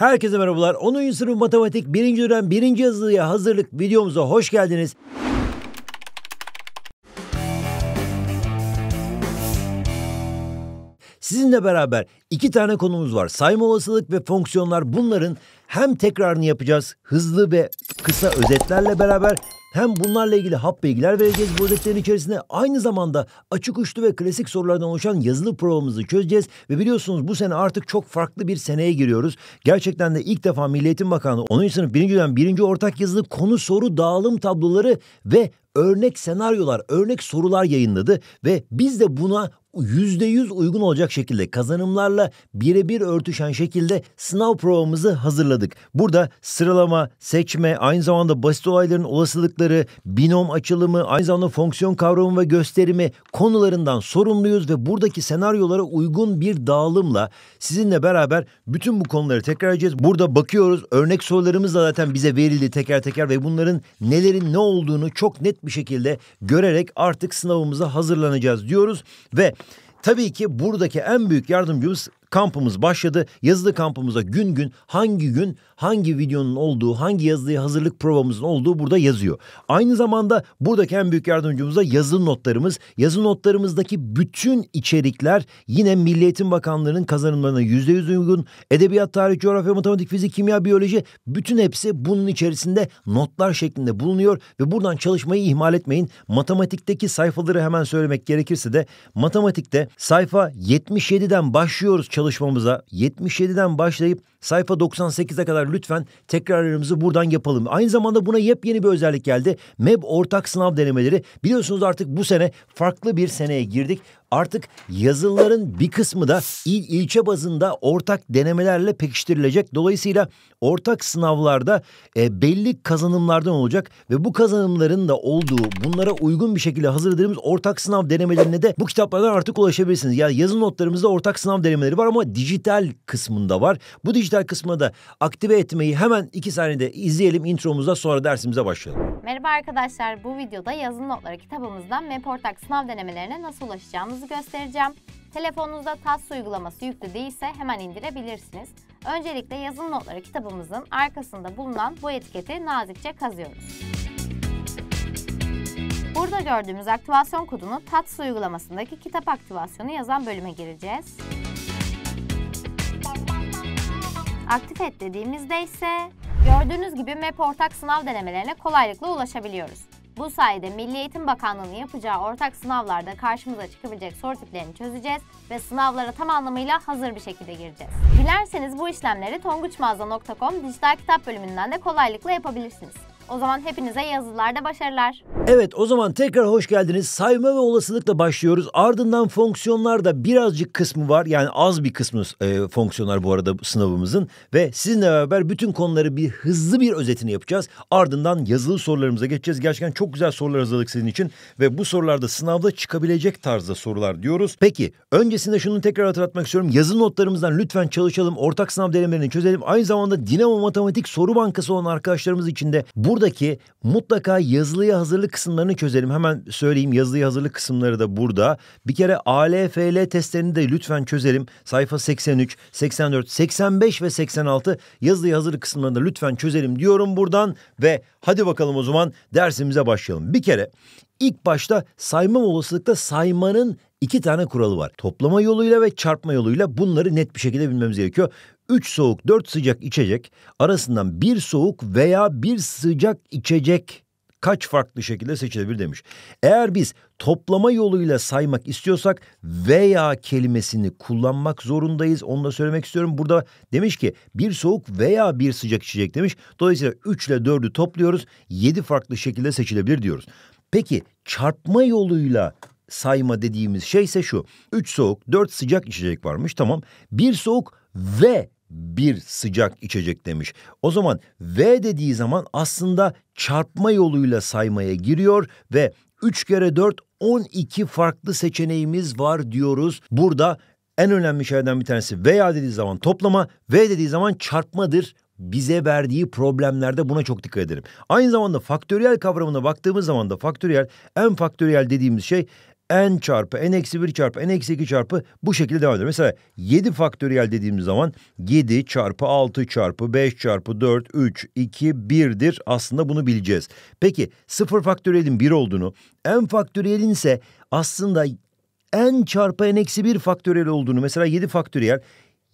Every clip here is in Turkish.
Herkese merhabalar. 10. sınıf matematik 1. dönem 1. yazılıya hazırlık videomuza hoş geldiniz. Sizinle beraber iki tane konumuz var. Sayma olasılık ve fonksiyonlar bunların hem tekrarını yapacağız hızlı ve kısa özetlerle beraber hem bunlarla ilgili hap bilgiler vereceğiz bu özetlerin içerisinde. Aynı zamanda açık uçlu ve klasik sorulardan oluşan yazılı provamızı çözeceğiz. Ve biliyorsunuz bu sene artık çok farklı bir seneye giriyoruz. Gerçekten de ilk defa Milli Eğitim Bakanlığı 10. sınıf 1. dönem 1. ortak yazılı konu soru dağılım tabloları ve örnek senaryolar, örnek sorular yayınladı ve biz de buna %100 uygun olacak şekilde kazanımlarla birebir örtüşen şekilde sınav provamızı hazırladık. Burada sıralama, seçme, aynı zamanda basit olayların olasılıkları, binom açılımı, aynı zamanda fonksiyon kavramı ve gösterimi konularından sorumluyuz ve buradaki senaryolara uygun bir dağılımla sizinle beraber bütün bu konuları tekrar edeceğiz. Burada bakıyoruz örnek sorularımız da zaten bize verildi teker teker ve bunların nelerin ne olduğunu çok net bir şekilde görerek artık sınavımıza hazırlanacağız diyoruz ve Tabii ki buradaki en büyük yardımcımız Kampımız başladı. Yazılı kampımıza gün gün hangi gün hangi videonun olduğu, hangi yazılıya hazırlık provamızın olduğu burada yazıyor. Aynı zamanda buradaki en büyük yardımcımız da yazılı notlarımız. Yazılı notlarımızdaki bütün içerikler yine Milli Eğitim Bakanlığı'nın kazanımlarına %100 uygun. Edebiyat, tarih, coğrafya, matematik, fizik, kimya, biyoloji bütün hepsi bunun içerisinde notlar şeklinde bulunuyor ve buradan çalışmayı ihmal etmeyin. Matematikteki sayfaları hemen söylemek gerekirse de matematikte sayfa 77'den başlıyoruz çalışmamıza 77'den başlayıp Sayfa 98'e kadar lütfen tekrarlarımızı buradan yapalım. Aynı zamanda buna yepyeni bir özellik geldi. MEB ortak sınav denemeleri. Biliyorsunuz artık bu sene farklı bir seneye girdik. Artık yazılıların bir kısmı da il ilçe bazında ortak denemelerle pekiştirilecek. Dolayısıyla ortak sınavlarda e, belli kazanımlardan olacak ve bu kazanımların da olduğu bunlara uygun bir şekilde hazırladığımız ortak sınav denemelerine de bu kitaplardan artık ulaşabilirsiniz. Yani yazı notlarımızda ortak sınav denemeleri var ama dijital kısmında var. Bu dijital dijital kısmı da aktive etmeyi hemen iki saniyede izleyelim intromuzda sonra dersimize başlayalım. Merhaba arkadaşlar bu videoda Yazın notları kitabımızdan MEPORTAK sınav denemelerine nasıl ulaşacağımızı göstereceğim. Telefonunuzda TAS uygulaması yüklü değilse hemen indirebilirsiniz. Öncelikle Yazın notları kitabımızın arkasında bulunan bu etiketi nazikçe kazıyoruz. Burada gördüğümüz aktivasyon kodunu TATS uygulamasındaki kitap aktivasyonu yazan bölüme gireceğiz. Aktif et dediğimizde ise gördüğünüz gibi MEP ortak sınav denemelerine kolaylıkla ulaşabiliyoruz. Bu sayede Milli Eğitim Bakanlığı'nın yapacağı ortak sınavlarda karşımıza çıkabilecek soru tiplerini çözeceğiz ve sınavlara tam anlamıyla hazır bir şekilde gireceğiz. Dilerseniz bu işlemleri tonguçmazda.com dijital kitap bölümünden de kolaylıkla yapabilirsiniz. O zaman hepinize yazılarda başarılar. Evet o zaman tekrar hoş geldiniz. Sayma ve olasılıkla başlıyoruz. Ardından fonksiyonlarda birazcık kısmı var. Yani az bir kısmı e, fonksiyonlar bu arada sınavımızın. Ve sizinle beraber bütün konuları bir hızlı bir özetini yapacağız. Ardından yazılı sorularımıza geçeceğiz. Gerçekten çok güzel sorular hazırladık sizin için. Ve bu sorularda sınavda çıkabilecek tarzda sorular diyoruz. Peki öncesinde şunu tekrar hatırlatmak istiyorum. Yazılı notlarımızdan lütfen çalışalım. Ortak sınav denemelerini çözelim. Aynı zamanda Dinamo Matematik Soru Bankası olan arkadaşlarımız için de burada buradaki mutlaka yazılıya hazırlık kısımlarını çözelim. Hemen söyleyeyim yazılıya hazırlık kısımları da burada. Bir kere ALFL testlerini de lütfen çözelim. Sayfa 83, 84, 85 ve 86 yazılıya hazırlık kısımlarını da lütfen çözelim diyorum buradan. Ve hadi bakalım o zaman dersimize başlayalım. Bir kere ilk başta sayma olasılıkta saymanın iki tane kuralı var. Toplama yoluyla ve çarpma yoluyla bunları net bir şekilde bilmemiz gerekiyor. 3 soğuk 4 sıcak içecek arasından bir soğuk veya bir sıcak içecek kaç farklı şekilde seçilebilir demiş. Eğer biz toplama yoluyla saymak istiyorsak veya kelimesini kullanmak zorundayız. Onu da söylemek istiyorum. Burada demiş ki bir soğuk veya bir sıcak içecek demiş. Dolayısıyla 3 ile 4'ü topluyoruz. 7 farklı şekilde seçilebilir diyoruz. Peki çarpma yoluyla sayma dediğimiz şey ise şu. Üç soğuk, dört sıcak içecek varmış tamam. Bir soğuk ve bir sıcak içecek demiş. O zaman V dediği zaman aslında çarpma yoluyla saymaya giriyor ve 3 kere 4 12 farklı seçeneğimiz var diyoruz. Burada en önemli şeylerden bir tanesi veya dediği zaman toplama, V dediği zaman çarpmadır. Bize verdiği problemlerde buna çok dikkat edelim. Aynı zamanda faktöriyel kavramına baktığımız zaman da faktöriyel, en faktöriyel dediğimiz şey n çarpı n eksi 1 çarpı n eksi 2 çarpı bu şekilde devam ediyor. Mesela 7 faktöriyel dediğimiz zaman 7 çarpı 6 çarpı 5 çarpı 4 3 2 1'dir. Aslında bunu bileceğiz. Peki 0 faktöriyelin 1 olduğunu n faktöriyelin ise aslında n çarpı n eksi 1 faktöriyel olduğunu mesela 7 faktöriyel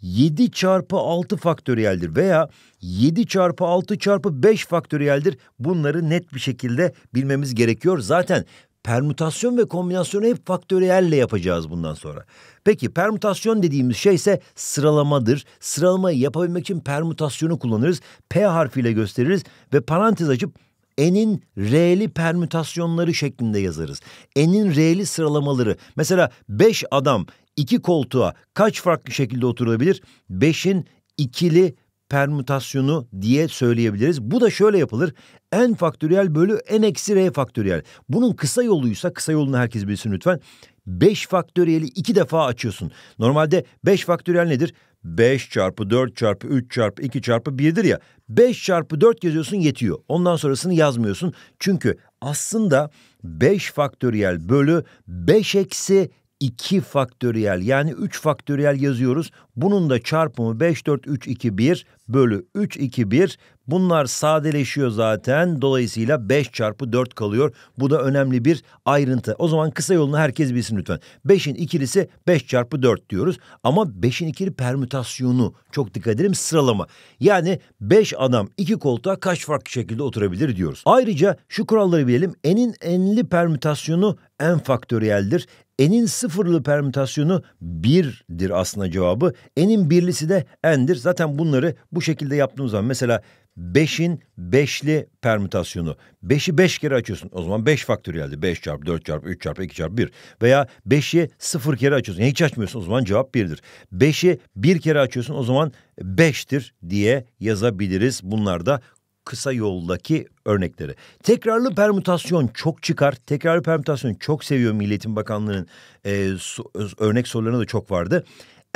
7 çarpı 6 faktöriyeldir veya 7 çarpı 6 çarpı 5 faktöriyeldir. Bunları net bir şekilde bilmemiz gerekiyor. Zaten Permütasyon ve kombinasyonu hep faktöriyelle yapacağız bundan sonra. Peki permütasyon dediğimiz şey ise sıralamadır. Sıralamayı yapabilmek için permütasyonu kullanırız. P harfiyle gösteririz ve parantez açıp N'in R'li permütasyonları şeklinde yazarız. N'in R'li sıralamaları. Mesela 5 adam iki koltuğa kaç farklı şekilde oturabilir? 5'in ikili permütasyonu diye söyleyebiliriz. Bu da şöyle yapılır. N faktöriyel bölü N eksi R faktöriyel. Bunun kısa yoluysa kısa yolunu herkes bilsin lütfen. 5 faktöriyeli iki defa açıyorsun. Normalde 5 faktöriyel nedir? 5 çarpı 4 çarpı 3 çarpı 2 çarpı 1'dir ya. 5 çarpı 4 yazıyorsun yetiyor. Ondan sonrasını yazmıyorsun. Çünkü aslında 5 faktöriyel bölü 5 eksi 2 faktöriyel yani 3 faktöriyel yazıyoruz. Bunun da çarpımı 5, 4, 3, 2, 1 bölü 3, 2, 1. Bunlar sadeleşiyor zaten. Dolayısıyla 5 çarpı 4 kalıyor. Bu da önemli bir ayrıntı. O zaman kısa yolunu herkes bilsin lütfen. 5'in ikilisi 5 çarpı 4 diyoruz. Ama 5'in ikili permütasyonu çok dikkat edelim sıralama. Yani 5 adam 2 koltuğa kaç farklı şekilde oturabilir diyoruz. Ayrıca şu kuralları bilelim. N'in enli permütasyonu n faktöriyeldir. N'in sıfırlı permütasyonu 1'dir aslında cevabı. Enin birlisi de endir. Zaten bunları bu şekilde yaptığımız zaman mesela 5'in 5'li permütasyonu. 5'i 5 kere açıyorsun. O zaman 5 faktöriyeldi. 5 çarpı 4 çarpı 3 çarpı 2 çarpı 1. Veya 5'i 0 kere açıyorsun. Yani hiç açmıyorsun o zaman cevap 1'dir. 5'i 1 kere açıyorsun o zaman 5'tir diye yazabiliriz. Bunlar da kısa yoldaki örnekleri. Tekrarlı permütasyon çok çıkar. Tekrarlı permütasyon çok seviyor Milli Eğitim Bakanlığı'nın e, so, örnek sorularına da çok vardı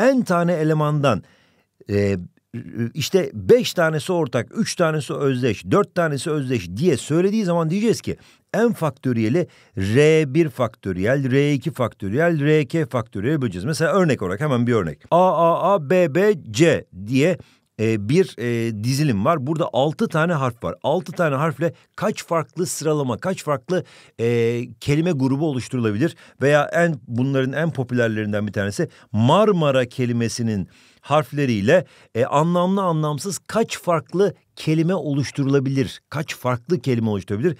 en tane elemandan e, işte beş tanesi ortak, üç tanesi özdeş, dört tanesi özdeş diye söylediği zaman diyeceğiz ki en faktöriyeli R1 faktöriyel, R2 faktöriyel, RK faktöriyel böleceğiz. Mesela örnek olarak hemen bir örnek. A, A, A, B, B, C diye ee, bir e, dizilim var. Burada altı tane harf var. Altı tane harfle kaç farklı sıralama, kaç farklı e, kelime grubu oluşturulabilir? Veya en bunların en popülerlerinden bir tanesi Marmara kelimesinin harfleriyle e, anlamlı anlamsız kaç farklı kelime oluşturulabilir? Kaç farklı kelime oluşturabilir?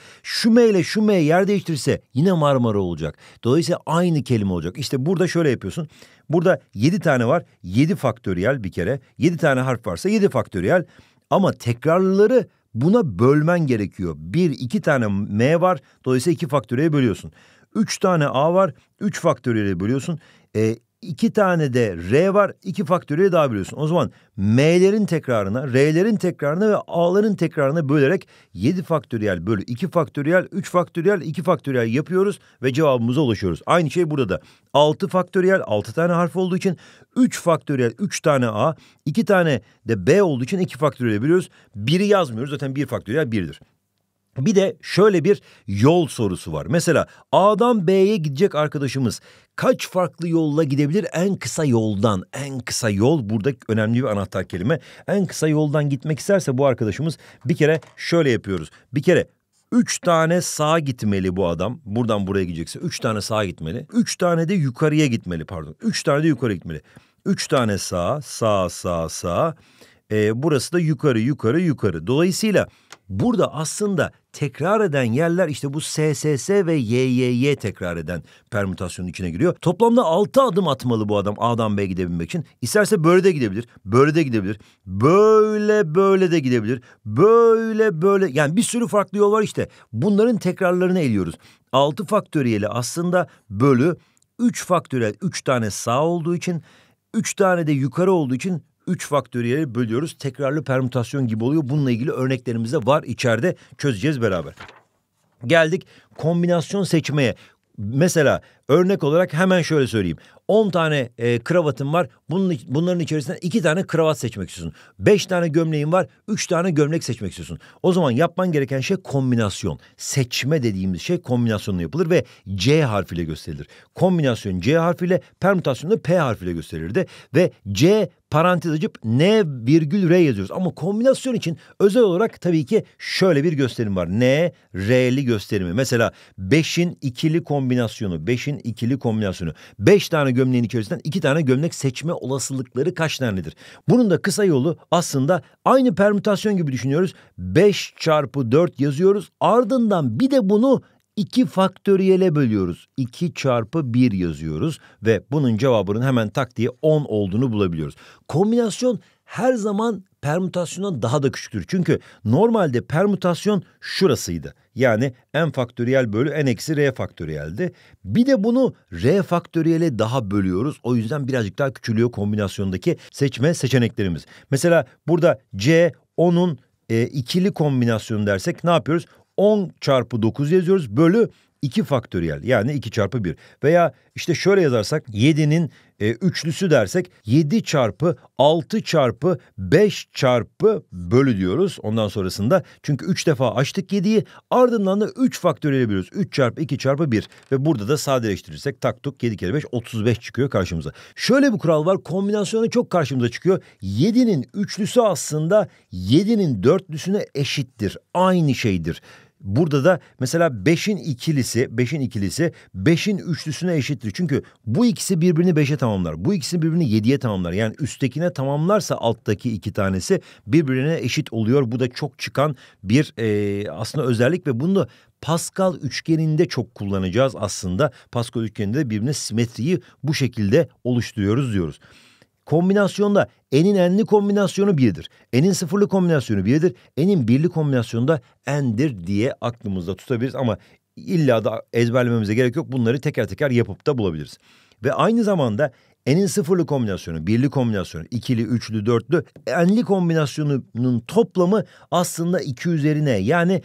M ile şu M yer değiştirirse yine Marmara olacak. Dolayısıyla aynı kelime olacak. İşte burada şöyle yapıyorsun. Burada yedi tane var. Yedi faktöriyel bir kere. Yedi tane harf varsa yedi faktöriyel. Ama tekrarları buna bölmen gerekiyor. Bir, iki tane M var. Dolayısıyla iki faktöriyel bölüyorsun. Üç tane A var. Üç faktöriyel bölüyorsun. E, iki tane de R var iki faktöriye daha biliyorsun. O zaman M'lerin tekrarına, R'lerin tekrarına ve A'ların tekrarına bölerek 7 faktöriyel bölü 2 faktöriyel, 3 faktöriyel, 2 faktöriyel yapıyoruz ve cevabımıza ulaşıyoruz. Aynı şey burada da 6 faktöriyel 6 tane harf olduğu için 3 faktöriyel 3 tane A, 2 tane de B olduğu için 2 faktöriyel biliyoruz. 1'i yazmıyoruz zaten 1 faktöriyel 1'dir. Bir de şöyle bir yol sorusu var. Mesela A'dan B'ye gidecek arkadaşımız kaç farklı yolla gidebilir? En kısa yoldan, en kısa yol burada önemli bir anahtar kelime. En kısa yoldan gitmek isterse bu arkadaşımız bir kere şöyle yapıyoruz. Bir kere Üç tane sağa gitmeli bu adam. Buradan buraya gidecekse üç tane sağa gitmeli. Üç tane de yukarıya gitmeli pardon. Üç tane de yukarı gitmeli. Üç tane sağa, sağa, sağa, sağa. E, burası da yukarı yukarı yukarı. Dolayısıyla burada aslında tekrar eden yerler işte bu SSS ve YYY tekrar eden permütasyonun içine giriyor. Toplamda altı adım atmalı bu adam A'dan B'ye gidebilmek için. İsterse böyle de gidebilir, böyle de gidebilir, böyle böyle de gidebilir, böyle böyle yani bir sürü farklı yol var işte. Bunların tekrarlarını eliyoruz. Altı faktöriyeli aslında bölü üç faktöriyel üç tane sağ olduğu için üç tane de yukarı olduğu için 3 faktöriyeli bölüyoruz. Tekrarlı permütasyon gibi oluyor. Bununla ilgili örneklerimiz de var içeride çözeceğiz beraber. Geldik kombinasyon seçmeye. Mesela örnek olarak hemen şöyle söyleyeyim. 10 tane e, kravatın var. Bunun, bunların içerisinden 2 tane kravat seçmek istiyorsun. 5 tane gömleğin var. 3 tane gömlek seçmek istiyorsun. O zaman yapman gereken şey kombinasyon. Seçme dediğimiz şey kombinasyonla yapılır ve C harfiyle gösterilir. Kombinasyon C harfiyle, permütasyon da P harfiyle gösterilir de Ve C parantez açıp N virgül R yazıyoruz. Ama kombinasyon için özel olarak tabii ki şöyle bir gösterim var. N, R'li gösterimi. Mesela 5'in ikili kombinasyonu, 5'in ikili kombinasyonu. 5 tane gömleğin içerisinden 2 tane gömlek seçme olasılıkları kaç tanedir? Bunun da kısa yolu aslında aynı permütasyon gibi düşünüyoruz. 5 çarpı 4 yazıyoruz. Ardından bir de bunu 2 faktöriyele bölüyoruz. 2 çarpı 1 yazıyoruz ve bunun cevabının hemen tak diye 10 olduğunu bulabiliyoruz. Kombinasyon her zaman permütasyondan daha da küçüktür. Çünkü normalde permütasyon şurasıydı. Yani n faktöriyel bölü n eksi r faktöriyeldi. Bir de bunu r faktöriyele daha bölüyoruz. O yüzden birazcık daha küçülüyor kombinasyondaki seçme seçeneklerimiz. Mesela burada c 10'un e, ikili kombinasyonu dersek ne yapıyoruz? 10 çarpı 9 yazıyoruz bölü 2 faktöriyel yani 2 çarpı 1 veya işte şöyle yazarsak 7'nin e, üçlüsü dersek 7 çarpı 6 çarpı 5 çarpı bölü diyoruz ondan sonrasında. Çünkü 3 defa açtık 7'yi ardından da 3 faktöriyel biliyoruz. 3 çarpı 2 çarpı 1 ve burada da sadeleştirirsek taktuk 7 kere 5 35 çıkıyor karşımıza. Şöyle bir kural var kombinasyonu çok karşımıza çıkıyor. 7'nin üçlüsü aslında 7'nin dörtlüsüne eşittir aynı şeydir. Burada da mesela 5'in ikilisi, 5'in ikilisi 5'in üçlüsüne eşittir. Çünkü bu ikisi birbirini 5'e tamamlar. Bu ikisi birbirini 7'ye tamamlar. Yani üsttekine tamamlarsa alttaki iki tanesi birbirine eşit oluyor. Bu da çok çıkan bir e, aslında özellik ve bunu da Pascal üçgeninde çok kullanacağız aslında. Pascal üçgeninde birbirine simetriyi bu şekilde oluşturuyoruz diyoruz. Kombinasyonda n'in n'li kombinasyonu 1'dir. n'in sıfırlı kombinasyonu 1'dir. n'in birli kombinasyonu da n'dir diye aklımızda tutabiliriz ama illa da ezberlememize gerek yok. Bunları teker teker yapıp da bulabiliriz. Ve aynı zamanda n'in sıfırlı kombinasyonu, birli kombinasyonu, ikili, üçlü, dörtlü, n'li kombinasyonunun toplamı aslında iki üzerine yani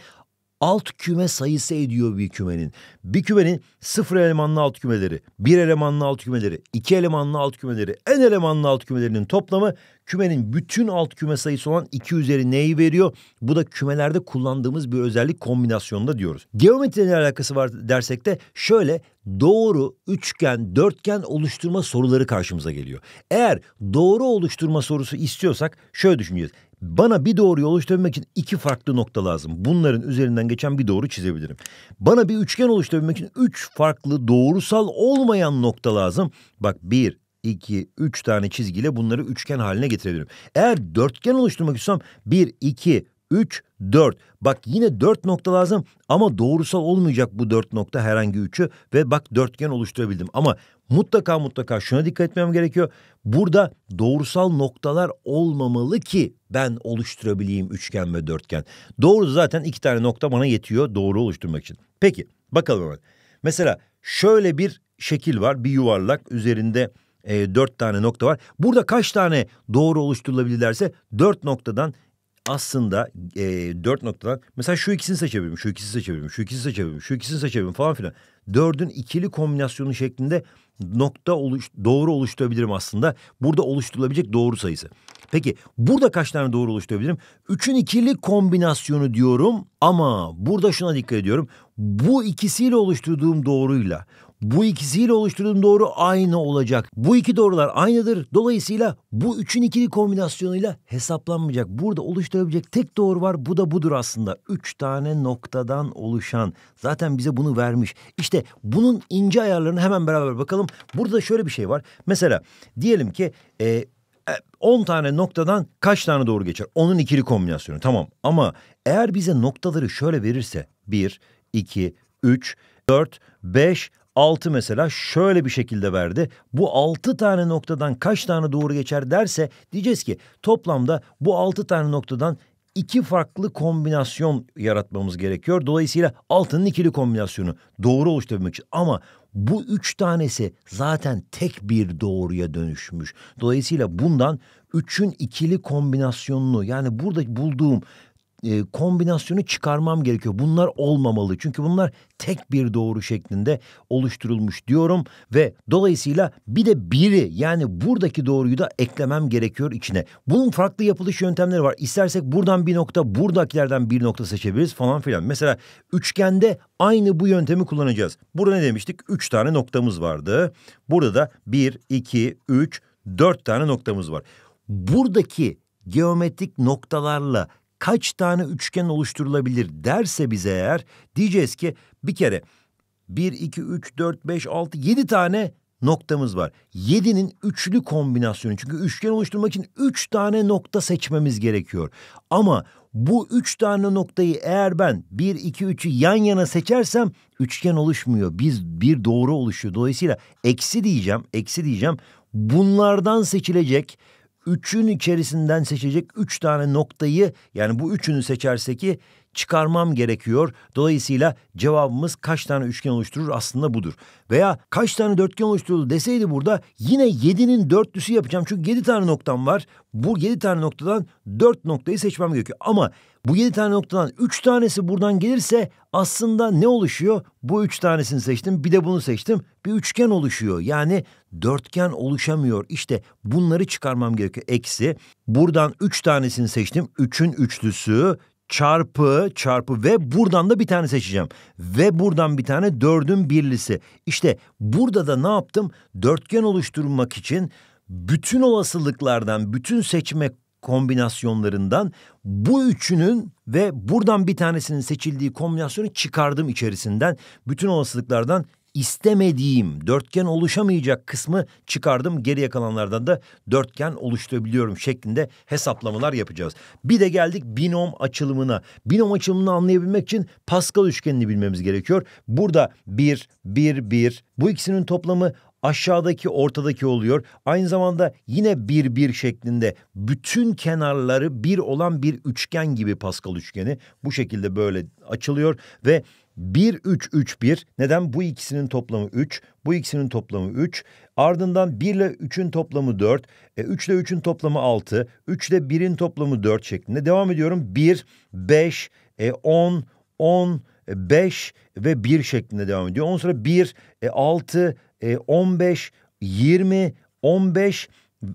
alt küme sayısı ediyor bir kümenin. Bir kümenin sıfır elemanlı alt kümeleri, bir elemanlı alt kümeleri, iki elemanlı alt kümeleri, en elemanlı alt kümelerinin toplamı kümenin bütün alt küme sayısı olan iki üzeri neyi veriyor? Bu da kümelerde kullandığımız bir özellik kombinasyonda diyoruz. Geometriyle ne alakası var dersek de şöyle doğru üçgen, dörtgen oluşturma soruları karşımıza geliyor. Eğer doğru oluşturma sorusu istiyorsak şöyle düşüneceğiz. Bana bir doğruyu oluşturabilmek için iki farklı nokta lazım. Bunların üzerinden geçen bir doğru çizebilirim. Bana bir üçgen oluşturabilmek için üç farklı doğrusal olmayan nokta lazım. Bak bir, iki, üç tane çizgiyle bunları üçgen haline getirebilirim. Eğer dörtgen oluşturmak istiyorsam bir, iki, üç, dört. Bak yine dört nokta lazım ama doğrusal olmayacak bu dört nokta herhangi üçü ve bak dörtgen oluşturabildim. Ama mutlaka mutlaka şuna dikkat etmem gerekiyor. Burada doğrusal noktalar olmamalı ki ben oluşturabileyim üçgen ve dörtgen. Doğru zaten iki tane nokta bana yetiyor doğru oluşturmak için. Peki bakalım hemen. Mesela şöyle bir şekil var bir yuvarlak üzerinde e, dört tane nokta var. Burada kaç tane doğru oluşturulabilirlerse dört noktadan aslında e, dört noktadan mesela şu ikisini seçebilirim, şu ikisini seçebilirim, şu ikisini seçebilirim, şu ikisini seçebilirim falan filan dördün ikili kombinasyonu şeklinde nokta oluş, doğru oluşturabilirim aslında. Burada oluşturulabilecek doğru sayısı. Peki burada kaç tane doğru oluşturabilirim? Üçün ikili kombinasyonu diyorum ama burada şuna dikkat ediyorum. Bu ikisiyle oluşturduğum doğruyla bu ikisiyle oluşturduğum doğru aynı olacak. Bu iki doğrular aynıdır. Dolayısıyla bu üçün ikili kombinasyonuyla hesaplanmayacak. Burada oluşturabilecek tek doğru var. Bu da budur aslında. Üç tane noktadan oluşan. Zaten bize bunu vermiş. İşte bunun ince ayarlarını hemen beraber bakalım. Burada şöyle bir şey var. Mesela diyelim ki... E, 10 e, tane noktadan kaç tane doğru geçer? Onun ikili kombinasyonu tamam ama eğer bize noktaları şöyle verirse 1, 2, 3, 4, 5, 6 mesela şöyle bir şekilde verdi. Bu 6 tane noktadan kaç tane doğru geçer derse diyeceğiz ki toplamda bu 6 tane noktadan iki farklı kombinasyon yaratmamız gerekiyor. Dolayısıyla altının ikili kombinasyonu doğru oluşturabilmek için. Ama bu üç tanesi zaten tek bir doğruya dönüşmüş. Dolayısıyla bundan üçün ikili kombinasyonunu yani burada bulduğum e, kombinasyonu çıkarmam gerekiyor. Bunlar olmamalı. Çünkü bunlar tek bir doğru şeklinde oluşturulmuş diyorum ve dolayısıyla bir de biri yani buradaki doğruyu da eklemem gerekiyor içine. Bunun farklı yapılış yöntemleri var. İstersek buradan bir nokta, buradakilerden bir nokta seçebiliriz falan filan. Mesela üçgende aynı bu yöntemi kullanacağız. Burada ne demiştik? Üç tane noktamız vardı. Burada da bir, iki, üç, dört tane noktamız var. Buradaki geometrik noktalarla kaç tane üçgen oluşturulabilir derse bize eğer diyeceğiz ki bir kere 1, 2, 3, 4, 5, 6, 7 tane noktamız var. 7'nin üçlü kombinasyonu. Çünkü üçgen oluşturmak için 3 tane nokta seçmemiz gerekiyor. Ama bu üç tane noktayı eğer ben bir iki üçü yan yana seçersem üçgen oluşmuyor. Biz bir doğru oluşuyor. Dolayısıyla eksi diyeceğim, eksi diyeceğim. Bunlardan seçilecek üçün içerisinden seçecek üç tane noktayı yani bu üçünü seçerse ki çıkarmam gerekiyor. Dolayısıyla cevabımız kaç tane üçgen oluşturur aslında budur. Veya kaç tane dörtgen oluşturur deseydi burada yine yedinin dörtlüsü yapacağım. Çünkü yedi tane noktam var. Bu yedi tane noktadan dört noktayı seçmem gerekiyor. Ama bu yedi tane noktadan üç tanesi buradan gelirse aslında ne oluşuyor? Bu üç tanesini seçtim bir de bunu seçtim. Bir üçgen oluşuyor. Yani dörtgen oluşamıyor. İşte bunları çıkarmam gerekiyor. Eksi buradan üç tanesini seçtim. Üçün üçlüsü çarpı çarpı ve buradan da bir tane seçeceğim. Ve buradan bir tane dördün birlisi. İşte burada da ne yaptım? Dörtgen oluşturmak için bütün olasılıklardan, bütün seçme kombinasyonlarından bu üçünün ve buradan bir tanesinin seçildiği kombinasyonu çıkardım içerisinden. Bütün olasılıklardan istemediğim dörtgen oluşamayacak kısmı çıkardım. Geriye kalanlardan da dörtgen oluşturabiliyorum şeklinde hesaplamalar yapacağız. Bir de geldik binom açılımına. Binom açılımını anlayabilmek için Pascal üçgenini bilmemiz gerekiyor. Burada bir, bir, bir. Bu ikisinin toplamı aşağıdaki ortadaki oluyor. Aynı zamanda yine bir bir şeklinde bütün kenarları bir olan bir üçgen gibi Pascal üçgeni bu şekilde böyle açılıyor ve 1-3-3-1. Neden? Bu ikisinin toplamı 3. Bu ikisinin toplamı 3. Ardından 1 ile 3'ün toplamı 4. E, 3 ile 3'ün toplamı 6. 3 ile 1'in toplamı 4 şeklinde. Devam ediyorum. 1, 5, e, 10, 10, 5 ve 1 şeklinde devam ediyor. Ondan sonra 1, e, 6, e, 15, 20, 15,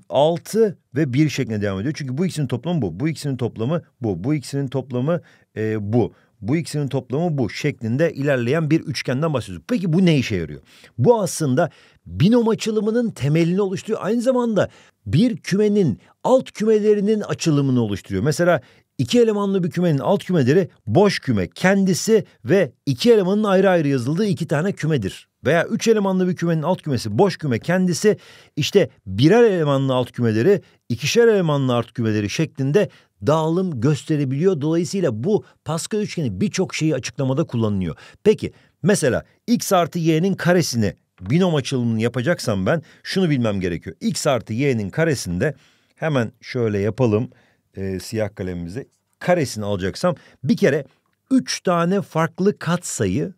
6 ve 1 şeklinde devam ediyor. Çünkü bu ikisinin toplamı bu. Bu ikisinin toplamı bu. Bu ikisinin toplamı e, bu. Bu ikisinin toplamı bu şeklinde ilerleyen bir üçgenden bahsediyoruz. Peki bu ne işe yarıyor? Bu aslında binom açılımının temelini oluşturuyor. Aynı zamanda bir kümenin alt kümelerinin açılımını oluşturuyor. Mesela iki elemanlı bir kümenin alt kümeleri boş küme kendisi ve iki elemanın ayrı ayrı yazıldığı iki tane kümedir. Veya üç elemanlı bir kümenin alt kümesi boş küme kendisi işte birer elemanlı alt kümeleri ikişer elemanlı alt kümeleri şeklinde dağılım gösterebiliyor. Dolayısıyla bu Pascal üçgeni birçok şeyi açıklamada kullanılıyor. Peki mesela x artı y'nin karesini binom açılımını yapacaksam ben şunu bilmem gerekiyor. x artı y'nin karesinde hemen şöyle yapalım e, siyah kalemimizi. Karesini alacaksam bir kere üç tane farklı katsayı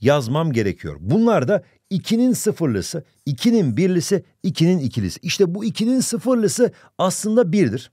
yazmam gerekiyor. Bunlar da 2'nin sıfırlısı, 2'nin birlisi, 2'nin ikilisi. İşte bu 2'nin sıfırlısı aslında 1'dir.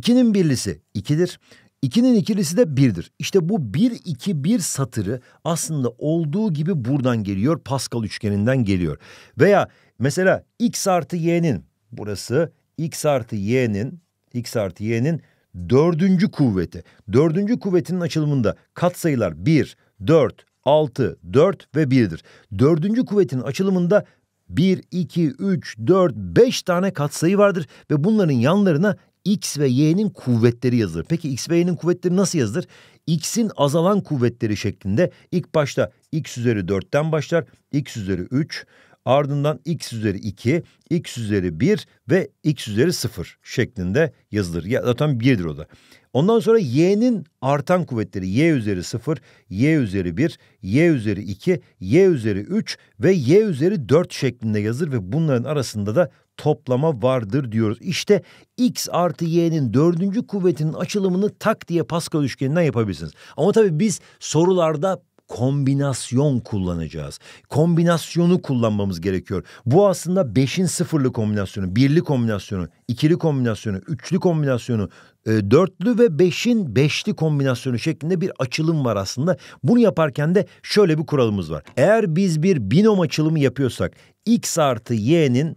2'nin birlisi 2'dir. 2'nin ikilisi de 1'dir. İşte bu 1-2-1 satırı aslında olduğu gibi buradan geliyor. Pascal üçgeninden geliyor. Veya mesela x artı y'nin burası x artı y'nin x artı y'nin dördüncü kuvveti. Dördüncü kuvvetinin açılımında katsayılar 1, 4, 6, 4 ve 1'dir. Dördüncü kuvvetin açılımında 1, 2, 3, 4, 5 tane katsayı vardır ve bunların yanlarına X ve Y'nin kuvvetleri yazılır. Peki X ve Y'nin kuvvetleri nasıl yazılır? X'in azalan kuvvetleri şeklinde ilk başta X üzeri 4'ten başlar. X üzeri 3 ardından x üzeri 2, x üzeri 1 ve x üzeri 0 şeklinde yazılır. Ya, zaten 1'dir o da. Ondan sonra y'nin artan kuvvetleri y üzeri 0, y üzeri 1, y üzeri 2, y üzeri 3 ve y üzeri 4 şeklinde yazılır ve bunların arasında da toplama vardır diyoruz. İşte x artı y'nin dördüncü kuvvetinin açılımını tak diye Pascal üçgeninden yapabilirsiniz. Ama tabii biz sorularda kombinasyon kullanacağız. Kombinasyonu kullanmamız gerekiyor. Bu aslında beşin sıfırlı kombinasyonu, birli kombinasyonu, ikili kombinasyonu, üçlü kombinasyonu, e, dörtlü ve beşin beşli kombinasyonu şeklinde bir açılım var aslında. Bunu yaparken de şöyle bir kuralımız var. Eğer biz bir binom açılımı yapıyorsak x artı y'nin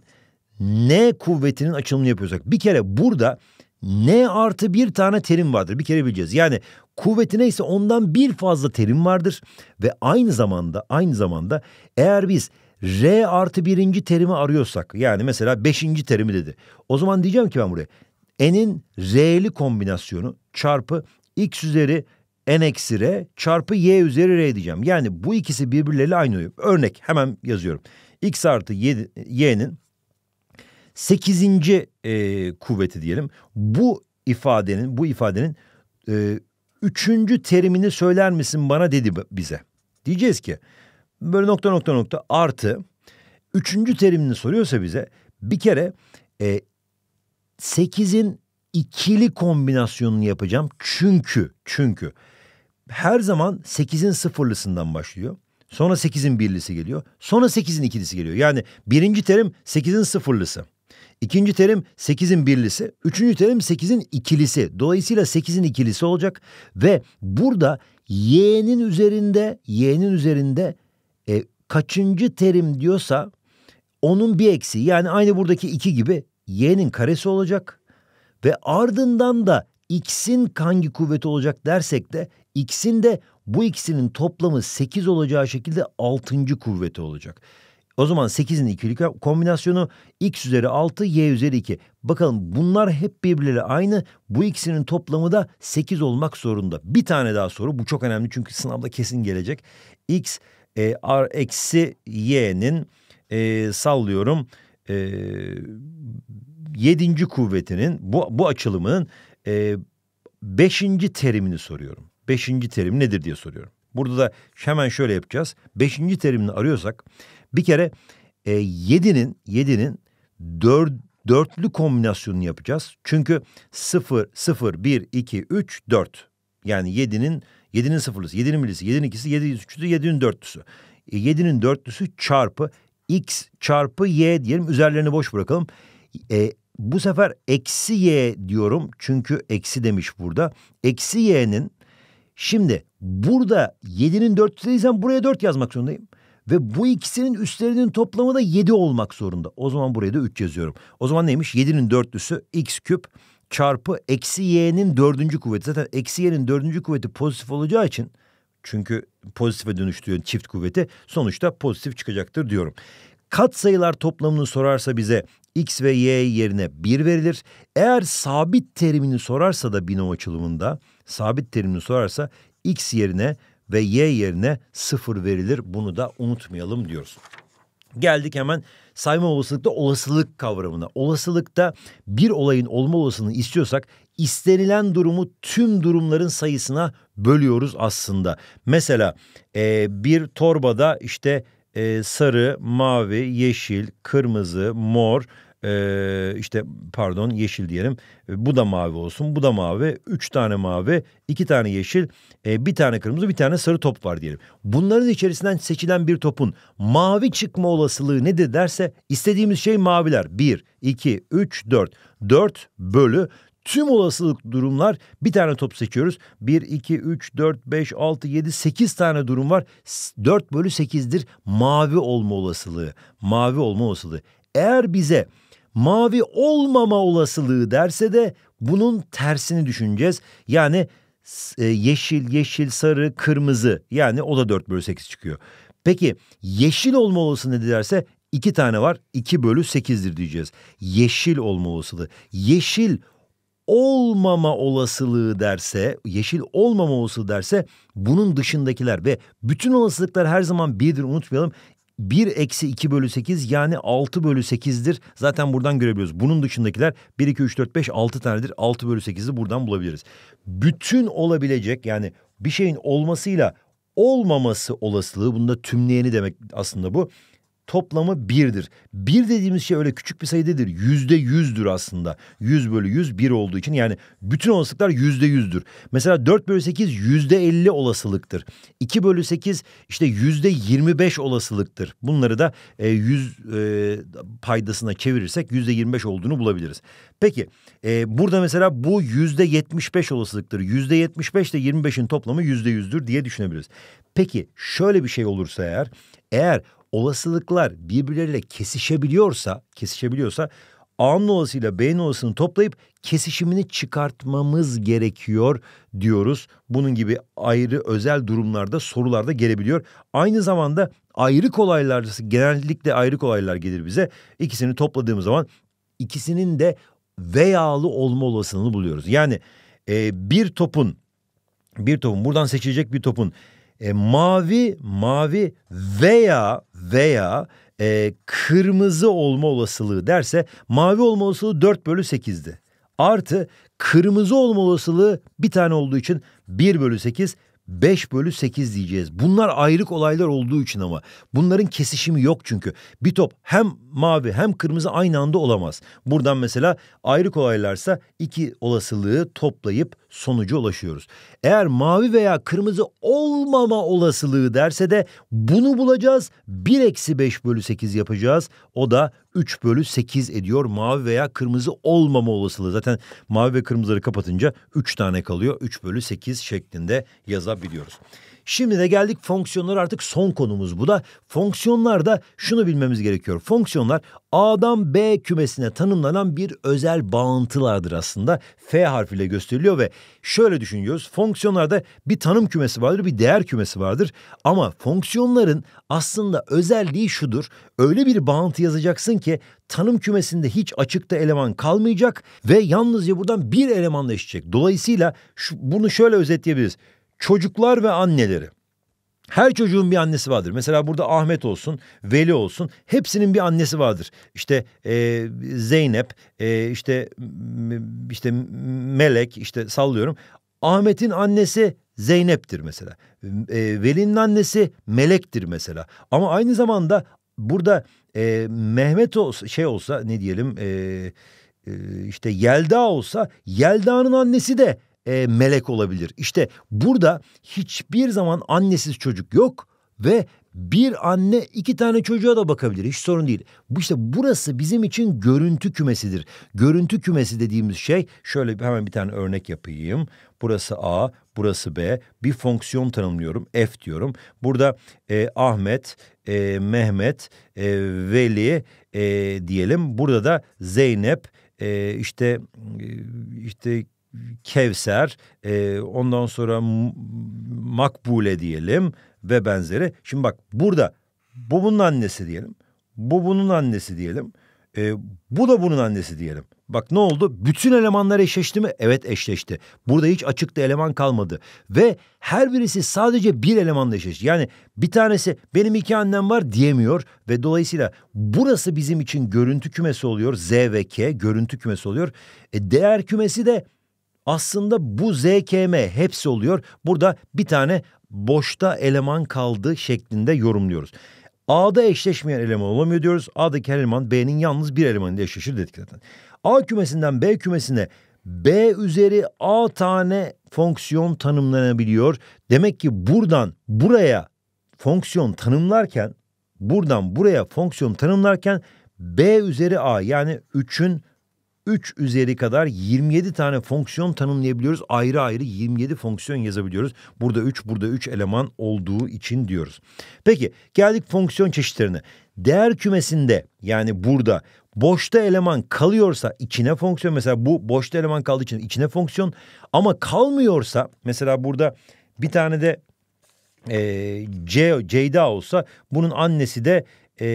N kuvvetinin açılımını yapıyorsak bir kere burada N artı bir tane terim vardır. Bir kere bileceğiz. Yani kuvveti neyse ondan bir fazla terim vardır. Ve aynı zamanda aynı zamanda eğer biz R artı birinci terimi arıyorsak yani mesela beşinci terimi dedi. O zaman diyeceğim ki ben buraya N'in R'li kombinasyonu çarpı X üzeri N eksi R çarpı Y üzeri R diyeceğim. Yani bu ikisi birbirleriyle aynı oluyor. Örnek hemen yazıyorum. X artı Y'nin sekizinci e, kuvveti diyelim. Bu ifadenin bu ifadenin e, üçüncü terimini söyler misin bana dedi bize. Diyeceğiz ki böyle nokta nokta nokta artı üçüncü terimini soruyorsa bize bir kere e, sekizin ikili kombinasyonunu yapacağım. Çünkü çünkü her zaman sekizin sıfırlısından başlıyor. Sonra sekizin birlisi geliyor. Sonra sekizin ikilisi geliyor. Yani birinci terim sekizin sıfırlısı. İkinci terim 8'in birlisi. Üçüncü terim 8'in ikilisi. Dolayısıyla 8'in ikilisi olacak. Ve burada y'nin üzerinde y'nin üzerinde e, kaçıncı terim diyorsa onun bir eksi yani aynı buradaki 2 gibi y'nin karesi olacak. Ve ardından da x'in hangi kuvveti olacak dersek de x'in de bu ikisinin toplamı 8 olacağı şekilde 6. kuvveti olacak. O zaman 8'in ikili kombinasyonu x üzeri 6 y üzeri 2. Bakalım bunlar hep birbirleri aynı. Bu ikisinin toplamı da 8 olmak zorunda. Bir tane daha soru. Bu çok önemli çünkü sınavda kesin gelecek. x e, r eksi y'nin e, sallıyorum e, 7. kuvvetinin bu, bu açılımının e, 5. terimini soruyorum. 5. terim nedir diye soruyorum. Burada da hemen şöyle yapacağız. Beşinci terimini arıyorsak bir kere e, 7'nin 7'nin 4 dörtlü kombinasyonunu yapacağız. Çünkü 0 0 1 2 3 4 yani 7'nin 7'nin sıfırlısı, 7'nin birisi 7'nin ikisi, 7'nin üçlüsü, 7'nin dörtlüsü. E, 7'nin dörtlüsü çarpı x çarpı y diyelim üzerlerini boş bırakalım. E, bu sefer eksi y diyorum çünkü eksi demiş burada. Eksi y'nin şimdi burada 7'nin dörtlüsü değilsem buraya 4 yazmak zorundayım. Ve bu ikisinin üstlerinin toplamı da 7 olmak zorunda. O zaman buraya da 3 yazıyorum. O zaman neymiş? 7'nin dörtlüsü x küp çarpı eksi y'nin dördüncü kuvveti. Zaten eksi y'nin dördüncü kuvveti pozitif olacağı için çünkü pozitife dönüştüğü çift kuvveti sonuçta pozitif çıkacaktır diyorum. Kat sayılar toplamını sorarsa bize x ve y yerine 1 verilir. Eğer sabit terimini sorarsa da binom açılımında sabit terimini sorarsa x yerine ve y yerine sıfır verilir. Bunu da unutmayalım diyoruz. Geldik hemen sayma olasılıkta olasılık kavramına. Olasılıkta bir olayın olma olasılığını istiyorsak istenilen durumu tüm durumların sayısına bölüyoruz aslında. Mesela e, bir torbada işte e, sarı, mavi, yeşil, kırmızı, mor e, işte pardon yeşil diyelim. E, bu da mavi olsun, bu da mavi. Üç tane mavi, iki tane yeşil, e, bir tane kırmızı, bir tane sarı top var diyelim. Bunların içerisinden seçilen bir topun mavi çıkma olasılığı nedir derse istediğimiz şey maviler. Bir, iki, üç, dört. Dört bölü tüm olasılık durumlar bir tane top seçiyoruz. 1, 2, 3, 4, 5, 6, 7, 8 tane durum var. 4 bölü 8'dir mavi olma olasılığı. Mavi olma olasılığı. Eğer bize mavi olmama olasılığı derse de bunun tersini düşüneceğiz. Yani e, yeşil, yeşil, sarı, kırmızı yani o da 4 bölü 8 çıkıyor. Peki yeşil olma olasılığı ne derse iki tane var 2 bölü 8'dir diyeceğiz. Yeşil olma olasılığı. Yeşil olmama olasılığı derse, yeşil olmama olasılığı derse bunun dışındakiler ve bütün olasılıklar her zaman birdir unutmayalım. 1 eksi 2 bölü 8 yani 6 bölü 8'dir. Zaten buradan görebiliyoruz. Bunun dışındakiler 1, 2, 3, 4, 5, 6 tanedir. 6 bölü 8'i buradan bulabiliriz. Bütün olabilecek yani bir şeyin olmasıyla olmaması olasılığı bunda tümleyeni demek aslında bu toplamı birdir. Bir dediğimiz şey öyle küçük bir sayı Yüzde yüzdür aslında. Yüz bölü yüz bir olduğu için yani bütün olasılıklar yüzde yüzdür. Mesela dört bölü sekiz yüzde elli olasılıktır. İki bölü sekiz işte yüzde yirmi beş olasılıktır. Bunları da e, yüz e, paydasına çevirirsek yüzde yirmi beş olduğunu bulabiliriz. Peki e, burada mesela bu yüzde yetmiş beş olasılıktır. Yüzde yetmiş beş ile yirmi beşin toplamı yüzde yüzdür diye düşünebiliriz. Peki şöyle bir şey olursa eğer eğer olasılıklar birbirleriyle kesişebiliyorsa, kesişebiliyorsa A'nın olasıyla B'nin olasını toplayıp kesişimini çıkartmamız gerekiyor diyoruz. Bunun gibi ayrı özel durumlarda sorularda gelebiliyor. Aynı zamanda ayrı kolaylar genellikle ayrı kolaylar gelir bize. İkisini topladığımız zaman ikisinin de veyalı olma olasılığını buluyoruz. Yani e, bir topun bir topun buradan seçilecek bir topun e, mavi, mavi veya veya e, kırmızı olma olasılığı derse mavi olma olasılığı 4 bölü 8'di. Artı kırmızı olma olasılığı bir tane olduğu için 1 bölü 8 5 bölü 8 diyeceğiz. Bunlar ayrık olaylar olduğu için ama bunların kesişimi yok çünkü. Bir top hem mavi hem kırmızı aynı anda olamaz. Buradan mesela ayrı kolaylarsa iki olasılığı toplayıp sonucu ulaşıyoruz. Eğer mavi veya kırmızı olmama olasılığı derse de bunu bulacağız. 1 eksi 5 bölü 8 yapacağız. O da 3 bölü 8 ediyor mavi veya kırmızı olmama olasılığı. Zaten mavi ve kırmızıları kapatınca 3 tane kalıyor. 3 bölü 8 şeklinde yazabiliyoruz. Şimdi de geldik Fonksiyonlar artık son konumuz bu da. Fonksiyonlarda şunu bilmemiz gerekiyor. Fonksiyonlar A'dan B kümesine tanımlanan bir özel bağıntılardır aslında. F harfiyle gösteriliyor ve şöyle düşünüyoruz. Fonksiyonlarda bir tanım kümesi vardır, bir değer kümesi vardır. Ama fonksiyonların aslında özelliği şudur. Öyle bir bağıntı yazacaksın ki tanım kümesinde hiç açıkta eleman kalmayacak ve yalnızca buradan bir elemanla eşitecek. Dolayısıyla şu, bunu şöyle özetleyebiliriz çocuklar ve anneleri. Her çocuğun bir annesi vardır. Mesela burada Ahmet olsun, Veli olsun hepsinin bir annesi vardır. İşte e, Zeynep, e, işte işte Melek, işte sallıyorum. Ahmet'in annesi Zeynep'tir mesela. E, Veli'nin annesi Melek'tir mesela. Ama aynı zamanda burada e, Mehmet olsa, şey olsa ne diyelim e, e, işte Yelda olsa Yelda'nın annesi de e, melek olabilir. İşte burada hiçbir zaman annesiz çocuk yok ve bir anne iki tane çocuğa da bakabilir. Hiç sorun değil. Bu işte burası bizim için görüntü kümesidir. Görüntü kümesi dediğimiz şey şöyle hemen bir tane örnek yapayım. Burası A, burası B. Bir fonksiyon tanımlıyorum. F diyorum. Burada e, Ahmet, e, Mehmet, e, Veli e, diyelim. Burada da Zeynep, e, işte e, işte Kevser, e, ondan sonra Makbule diyelim ve benzeri. Şimdi bak burada bu bunun annesi diyelim. Bu bunun annesi diyelim. E, bu da bunun annesi diyelim. Bak ne oldu? Bütün elemanlar eşleşti mi? Evet eşleşti. Burada hiç açıkta eleman kalmadı. Ve her birisi sadece bir elemanla eşleşti. Yani bir tanesi benim iki annem var diyemiyor. Ve dolayısıyla burası bizim için görüntü kümesi oluyor. Z ve K görüntü kümesi oluyor. E, değer kümesi de aslında bu ZKM hepsi oluyor. Burada bir tane boşta eleman kaldı şeklinde yorumluyoruz. A'da eşleşmeyen eleman olamıyor diyoruz. A'daki her eleman B'nin yalnız bir elemanıyla eşleşir dedik zaten. A kümesinden B kümesine B üzeri A tane fonksiyon tanımlanabiliyor. Demek ki buradan buraya fonksiyon tanımlarken buradan buraya fonksiyon tanımlarken B üzeri A yani 3'ün 3 üzeri kadar 27 tane fonksiyon tanımlayabiliyoruz. Ayrı ayrı 27 fonksiyon yazabiliyoruz. Burada 3, burada 3 eleman olduğu için diyoruz. Peki geldik fonksiyon çeşitlerine. Değer kümesinde yani burada boşta eleman kalıyorsa içine fonksiyon mesela bu boşta eleman kaldığı için içine fonksiyon ama kalmıyorsa mesela burada bir tane de e, C, c'da olsa bunun annesi de e,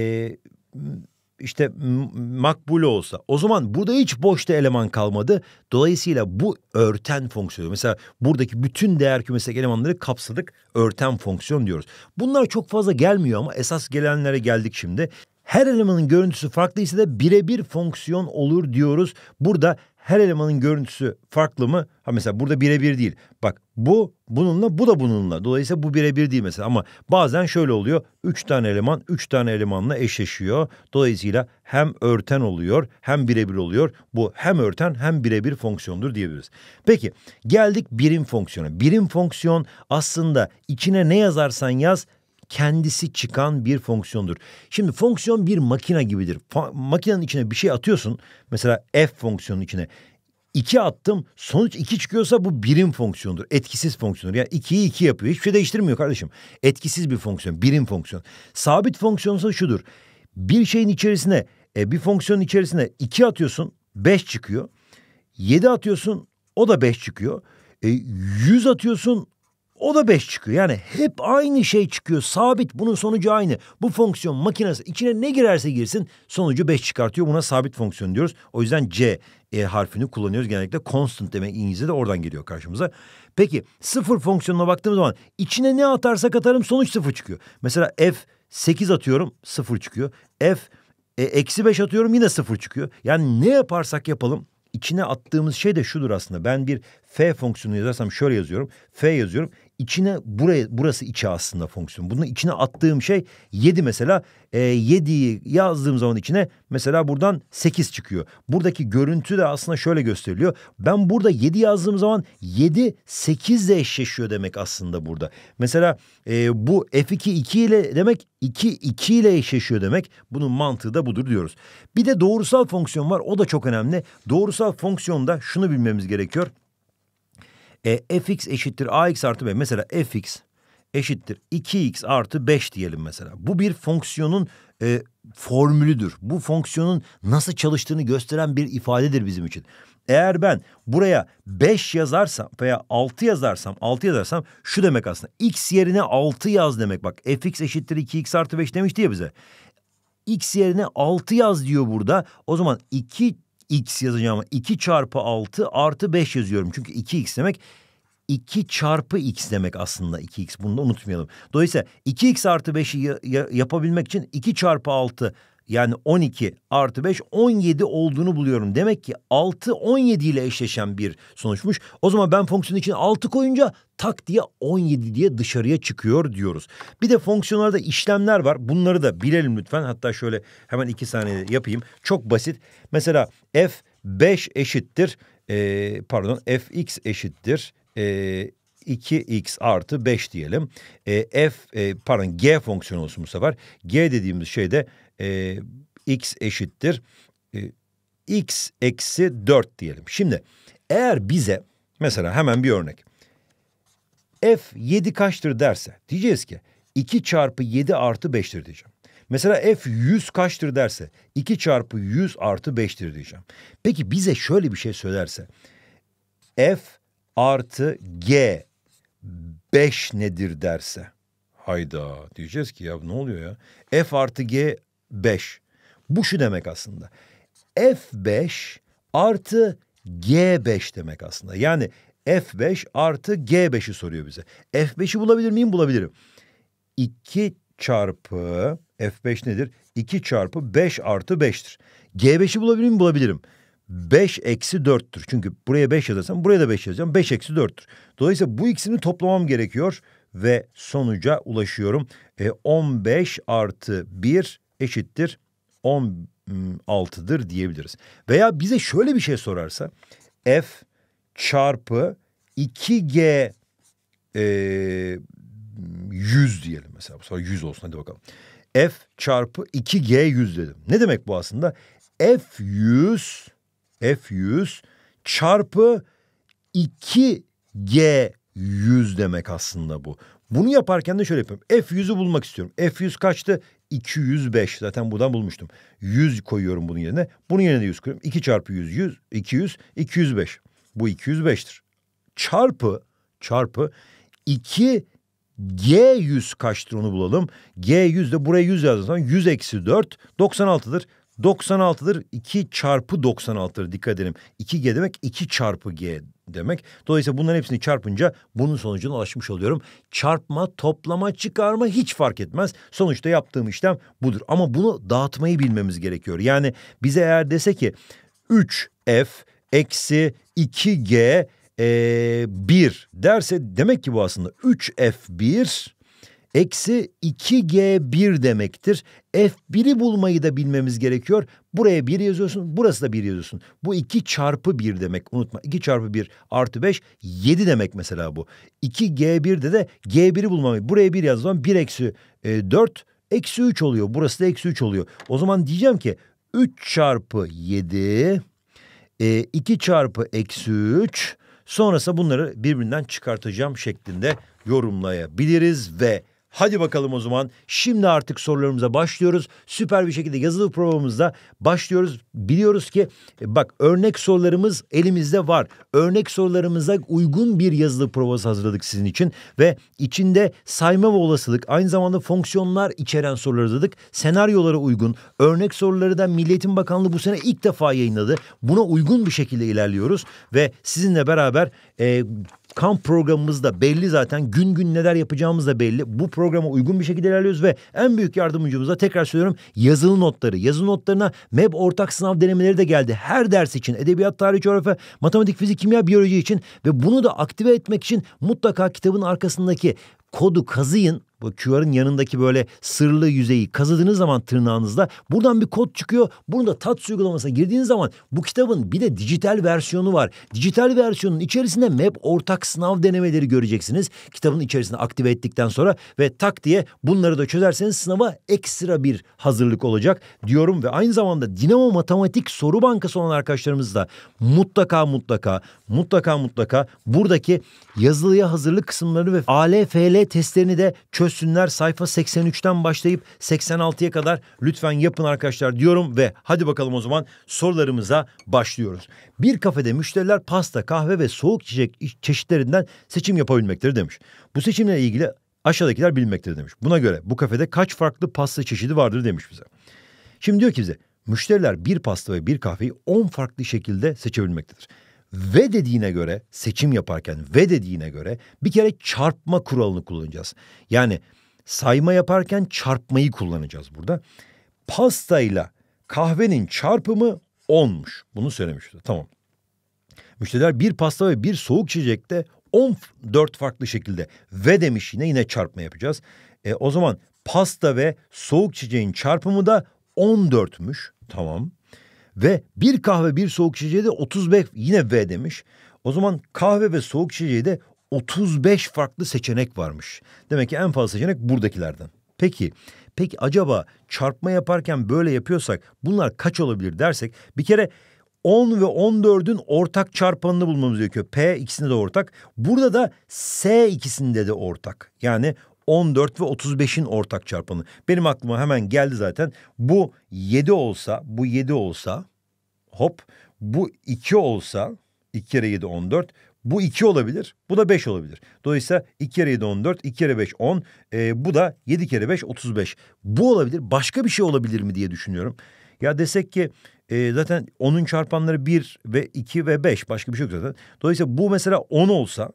işte makbul olsa o zaman burada hiç boşta eleman kalmadı. Dolayısıyla bu örten fonksiyonu mesela buradaki bütün değer kümesindeki elemanları kapsadık örten fonksiyon diyoruz. Bunlar çok fazla gelmiyor ama esas gelenlere geldik şimdi. Her elemanın görüntüsü farklı ise de birebir fonksiyon olur diyoruz. Burada her elemanın görüntüsü farklı mı? Ha mesela burada birebir değil. Bak bu bununla bu da bununla. Dolayısıyla bu birebir değil mesela ama bazen şöyle oluyor. Üç tane eleman üç tane elemanla eşleşiyor. Dolayısıyla hem örten oluyor hem birebir oluyor. Bu hem örten hem birebir fonksiyondur diyebiliriz. Peki geldik birim fonksiyona. Birim fonksiyon aslında içine ne yazarsan yaz kendisi çıkan bir fonksiyondur. Şimdi fonksiyon bir makina gibidir. Fa makinenin içine bir şey atıyorsun. Mesela f fonksiyonun içine 2 attım sonuç iki çıkıyorsa bu birim fonksiyondur, Etkisiz fonksiyondur. Yani 2'yi iki yapıyor. Hiçbir şey değiştirmiyor kardeşim. Etkisiz bir fonksiyon. Birim fonksiyon. Sabit fonksiyon ise şudur. Bir şeyin içerisine e, bir fonksiyonun içerisine iki atıyorsun beş çıkıyor. yedi atıyorsun o da beş çıkıyor. E, 100 atıyorsun o da 5 çıkıyor. Yani hep aynı şey çıkıyor. Sabit bunun sonucu aynı. Bu fonksiyon makinesi içine ne girerse girsin sonucu 5 çıkartıyor. Buna sabit fonksiyon diyoruz. O yüzden C e harfini kullanıyoruz. Genellikle constant demek İngilizce de oradan geliyor karşımıza. Peki sıfır fonksiyonuna baktığımız zaman içine ne atarsak atarım sonuç sıfır çıkıyor. Mesela f 8 atıyorum sıfır çıkıyor. F e, eksi 5 atıyorum yine sıfır çıkıyor. Yani ne yaparsak yapalım içine attığımız şey de şudur aslında. Ben bir f fonksiyonu yazarsam şöyle yazıyorum. f yazıyorum içine buraya burası içi aslında fonksiyon. Bunu içine attığım şey yedi mesela. E, 7'yi yazdığım zaman içine mesela buradan sekiz çıkıyor. Buradaki görüntü de aslında şöyle gösteriliyor. Ben burada yedi yazdığım zaman yedi sekizle eşleşiyor demek aslında burada. Mesela e, bu F2 2 ile demek 2 2 ile eşleşiyor demek. Bunun mantığı da budur diyoruz. Bir de doğrusal fonksiyon var. O da çok önemli. Doğrusal fonksiyonda şunu bilmemiz gerekiyor. E, fx eşittir ax artı b. Mesela fx eşittir 2x artı 5 diyelim mesela. Bu bir fonksiyonun e, formülüdür. Bu fonksiyonun nasıl çalıştığını gösteren bir ifadedir bizim için. Eğer ben buraya 5 yazarsam veya 6 yazarsam 6 yazarsam şu demek aslında x yerine 6 yaz demek bak fx eşittir 2x artı 5 demişti ya bize. x yerine 6 yaz diyor burada o zaman 2 x yazacağım ama 2 çarpı 6 artı 5 yazıyorum. Çünkü 2x demek 2 çarpı x demek aslında 2x bunu da unutmayalım. Dolayısıyla 2x artı 5'i ya, ya, yapabilmek için 2 çarpı 6 yani 12 artı 5 17 olduğunu buluyorum. Demek ki 6 17 ile eşleşen bir sonuçmuş. O zaman ben fonksiyonun için 6 koyunca tak diye 17 diye dışarıya çıkıyor diyoruz. Bir de fonksiyonlarda işlemler var. Bunları da bilelim lütfen. Hatta şöyle hemen 2 saniye yapayım. Çok basit. Mesela f 5 eşittir. Ee, pardon fx eşittir. Ee, 2x artı 5 diyelim. E, f e, pardon g fonksiyonu olsun bu sefer. G dediğimiz şey de e, x eşittir e, x eksi 4 diyelim. Şimdi eğer bize mesela hemen bir örnek f 7 kaçtır derse diyeceğiz ki 2 çarpı 7 artı 5'tir diyeceğim. Mesela f 100 kaçtır derse 2 çarpı 100 artı 5'tir diyeceğim. Peki bize şöyle bir şey söylerse f artı g 5 nedir derse hayda diyeceğiz ki ya ne oluyor ya f artı g 5. Bu şu demek aslında. F5 artı G5 demek aslında. Yani F5 artı G5'i soruyor bize. F5'i bulabilir miyim? Bulabilirim. 2 çarpı F5 nedir? 2 çarpı 5 artı 5'tir. G5'i bulabilir miyim? Bulabilirim. 5 eksi 4'tür. Çünkü buraya 5 yazarsam buraya da 5 yazacağım. 5 eksi 4'tür. Dolayısıyla bu ikisini toplamam gerekiyor ve sonuca ulaşıyorum. E, 15 artı 1 eşittir 16'dır ıı, diyebiliriz. Veya bize şöyle bir şey sorarsa f çarpı 2g e, 100 diyelim mesela. bu Sonra 100 olsun hadi bakalım. f çarpı 2g 100 dedim. Ne demek bu aslında? f 100 f 100 çarpı 2g 100 demek aslında bu. Bunu yaparken de şöyle yapıyorum. F100'ü bulmak istiyorum. F100 kaçtı? 205 zaten buradan bulmuştum. 100 koyuyorum bunun yerine. Bunun yerine de 100 koyuyorum. 2 çarpı 100, 100, 200, 205. Bu 205'tir. Çarpı, çarpı 2 G100 kaçtır onu bulalım. G100 de buraya 100 yazdığı zaman 100 eksi 4, 96'dır. 96'dır. 2 çarpı 96'dır dikkat edelim. 2G demek 2 çarpı G demek. Dolayısıyla bunların hepsini çarpınca bunun sonucuna ulaşmış oluyorum. Çarpma, toplama, çıkarma hiç fark etmez. Sonuçta yaptığım işlem budur. Ama bunu dağıtmayı bilmemiz gerekiyor. Yani bize eğer dese ki 3F eksi 2G e, 1 derse demek ki bu aslında 3F1 Eksi 2G1 demektir. F1'i bulmayı da bilmemiz gerekiyor. Buraya 1 yazıyorsun, burası da 1 yazıyorsun. Bu 2 çarpı 1 demek. Unutma 2 çarpı 1 artı 5, 7 demek mesela bu. 2G1'de de G1'i bulmamı. Buraya 1 yazdığım 1 eksi e, 4, eksi 3 oluyor. Burası da eksi 3 oluyor. O zaman diyeceğim ki 3 çarpı 7, e, 2 çarpı eksi 3... Sonrası bunları birbirinden çıkartacağım şeklinde yorumlayabiliriz ve Hadi bakalım o zaman şimdi artık sorularımıza başlıyoruz. Süper bir şekilde yazılı provamızda başlıyoruz. Biliyoruz ki e, bak örnek sorularımız elimizde var. Örnek sorularımıza uygun bir yazılı provası hazırladık sizin için. Ve içinde sayma ve olasılık aynı zamanda fonksiyonlar içeren soruları hazırladık. Senaryolara uygun. Örnek soruları da Milliyetin Bakanlığı bu sene ilk defa yayınladı. Buna uygun bir şekilde ilerliyoruz. Ve sizinle beraber... E, kamp programımız da belli zaten. Gün gün neler yapacağımız da belli. Bu programa uygun bir şekilde ilerliyoruz ve en büyük yardımcımız da tekrar söylüyorum yazılı notları. Yazılı notlarına MEB ortak sınav denemeleri de geldi. Her ders için edebiyat, tarih, coğrafya, matematik, fizik, kimya, biyoloji için ve bunu da aktive etmek için mutlaka kitabın arkasındaki kodu kazıyın. Bu QR'ın yanındaki böyle sırlı yüzeyi kazıdığınız zaman tırnağınızda buradan bir kod çıkıyor. Bunu da tat uygulamasına girdiğiniz zaman bu kitabın bir de dijital versiyonu var. Dijital versiyonun içerisinde map ortak sınav denemeleri göreceksiniz. Kitabın içerisine aktive ettikten sonra ve tak diye bunları da çözerseniz sınava ekstra bir hazırlık olacak diyorum ve aynı zamanda Dinamo Matematik Soru Bankası olan arkadaşlarımız da mutlaka mutlaka mutlaka mutlaka buradaki yazılıya hazırlık kısımları ve ALFL testlerini de çözsünler. Sayfa 83'ten başlayıp 86'ya kadar lütfen yapın arkadaşlar diyorum ve hadi bakalım o zaman sorularımıza başlıyoruz. Bir kafede müşteriler pasta, kahve ve soğuk içecek çeşitlerinden seçim yapabilmektedir demiş. Bu seçimle ilgili aşağıdakiler bilmektedir demiş. Buna göre bu kafede kaç farklı pasta çeşidi vardır demiş bize. Şimdi diyor ki bize müşteriler bir pasta ve bir kahveyi 10 farklı şekilde seçebilmektedir ve dediğine göre seçim yaparken ve dediğine göre bir kere çarpma kuralını kullanacağız. Yani sayma yaparken çarpmayı kullanacağız burada. Pastayla kahvenin çarpımı onmuş. Bunu söylemişti. Tamam. Müşteriler bir pasta ve bir soğuk içecekte 14 farklı şekilde ve demiş yine yine çarpma yapacağız. E, o zaman pasta ve soğuk içeceğin çarpımı da 14'müş. Tamam. Ve bir kahve bir soğuk içeceği de 35 yine V demiş. O zaman kahve ve soğuk içeceği de 35 farklı seçenek varmış. Demek ki en fazla seçenek buradakilerden. Peki, peki acaba çarpma yaparken böyle yapıyorsak bunlar kaç olabilir dersek bir kere 10 ve 14'ün ortak çarpanını bulmamız gerekiyor. P ikisinde de ortak. Burada da S ikisinde de ortak. Yani 14 ve 35'in ortak çarpanı. Benim aklıma hemen geldi zaten. Bu 7 olsa, bu 7 olsa hop bu 2 olsa 2 kere 7 14. Bu 2 olabilir. Bu da 5 olabilir. Dolayısıyla 2 kere 7 14, 2 kere 5 10. E, bu da 7 kere 5 35. Bu olabilir. Başka bir şey olabilir mi diye düşünüyorum. Ya desek ki e, zaten 10'un çarpanları 1 ve 2 ve 5. Başka bir şey yok zaten. Dolayısıyla bu mesela 10 olsa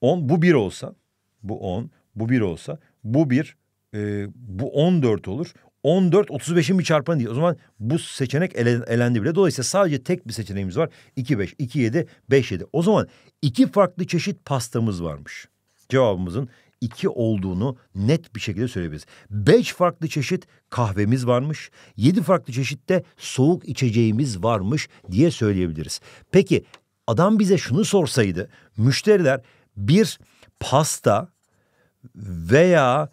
10 bu 1 olsa bu 10 bu bir olsa. Bu bir. E, bu 14 olur. 14 35'in bir çarpanı değil. O zaman bu seçenek ele, elendi bile. Dolayısıyla sadece tek bir seçeneğimiz var. 2 5 2 7 5 7. O zaman iki farklı çeşit pastamız varmış. Cevabımızın iki olduğunu net bir şekilde söyleyebiliriz. Beş farklı çeşit kahvemiz varmış. Yedi farklı çeşitte soğuk içeceğimiz varmış diye söyleyebiliriz. Peki adam bize şunu sorsaydı müşteriler bir pasta veya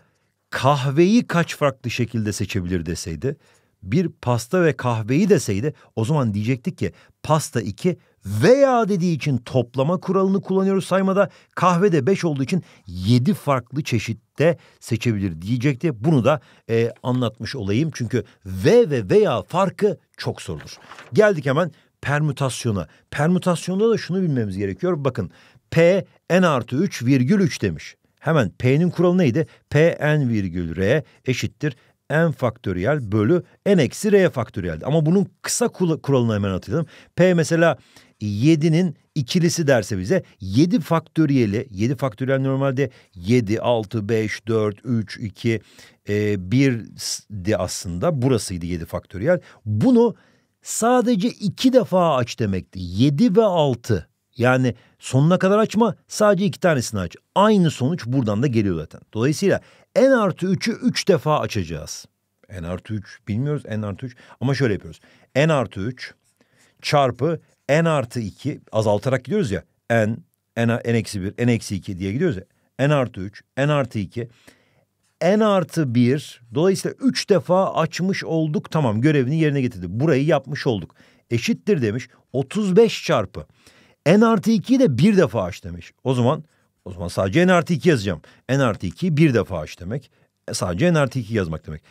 kahveyi kaç farklı şekilde seçebilir deseydi bir pasta ve kahveyi deseydi o zaman diyecektik ki pasta 2 veya dediği için toplama kuralını kullanıyoruz saymada kahve de 5 olduğu için 7 farklı çeşitte seçebilir diyecekti. Bunu da e, anlatmış olayım çünkü ve ve veya farkı çok sorulur. Geldik hemen permütasyona. Permütasyonda da şunu bilmemiz gerekiyor. Bakın P n artı 3 virgül 3 demiş. Hemen P'nin kuralı neydi? P n virgül R eşittir n faktöriyel bölü n eksi r faktöriyeldi. Ama bunun kısa kuralını hemen hatırlayalım. P mesela 7'nin ikilisi derse bize 7 faktöriyeli 7 faktöriyel normalde 7, 6, 5, 4, 3, 2, e, 1 di aslında burasıydı 7 faktöriyel. Bunu sadece 2 defa aç demekti 7 ve 6. Yani sonuna kadar açma sadece iki tanesini aç. Aynı sonuç buradan da geliyor zaten. Dolayısıyla n artı 3'ü 3 defa açacağız. n artı 3 bilmiyoruz n artı 3 ama şöyle yapıyoruz. n artı 3 çarpı n artı 2 azaltarak gidiyoruz ya n, n, n eksi 1, n eksi 2 diye gidiyoruz ya. n artı 3, n artı 2 n artı 1 dolayısıyla 3 defa açmış olduk tamam görevini yerine getirdi. Burayı yapmış olduk. Eşittir demiş 35 çarpı n artı 2'yi de bir defa aç demiş. O zaman o zaman sadece n artı 2 yazacağım. n artı 2'yi bir defa aç demek. E, sadece n artı 2 yazmak demek.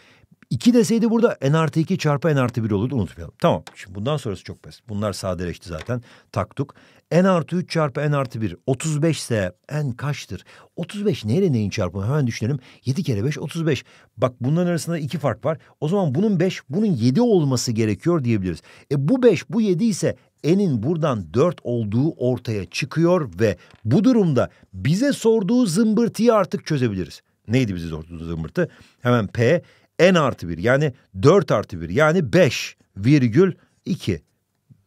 2 deseydi burada n artı 2 çarpı n artı 1 olurdu unutmayalım. Tamam şimdi bundan sonrası çok basit. Bunlar sadeleşti zaten taktuk. n artı 3 çarpı n artı 1 35 ise n kaçtır? 35 neyle neyin çarpımı hemen düşünelim. 7 kere 5 35. Bak bunların arasında 2 fark var. O zaman bunun 5 bunun 7 olması gerekiyor diyebiliriz. E bu 5 bu 7 ise N'in buradan 4 olduğu ortaya çıkıyor ve bu durumda bize sorduğu zımbırtıyı artık çözebiliriz. Neydi bize sorduğu zımbırtı? Hemen P n artı 1 yani 4 artı 1 yani 5 virgül 2.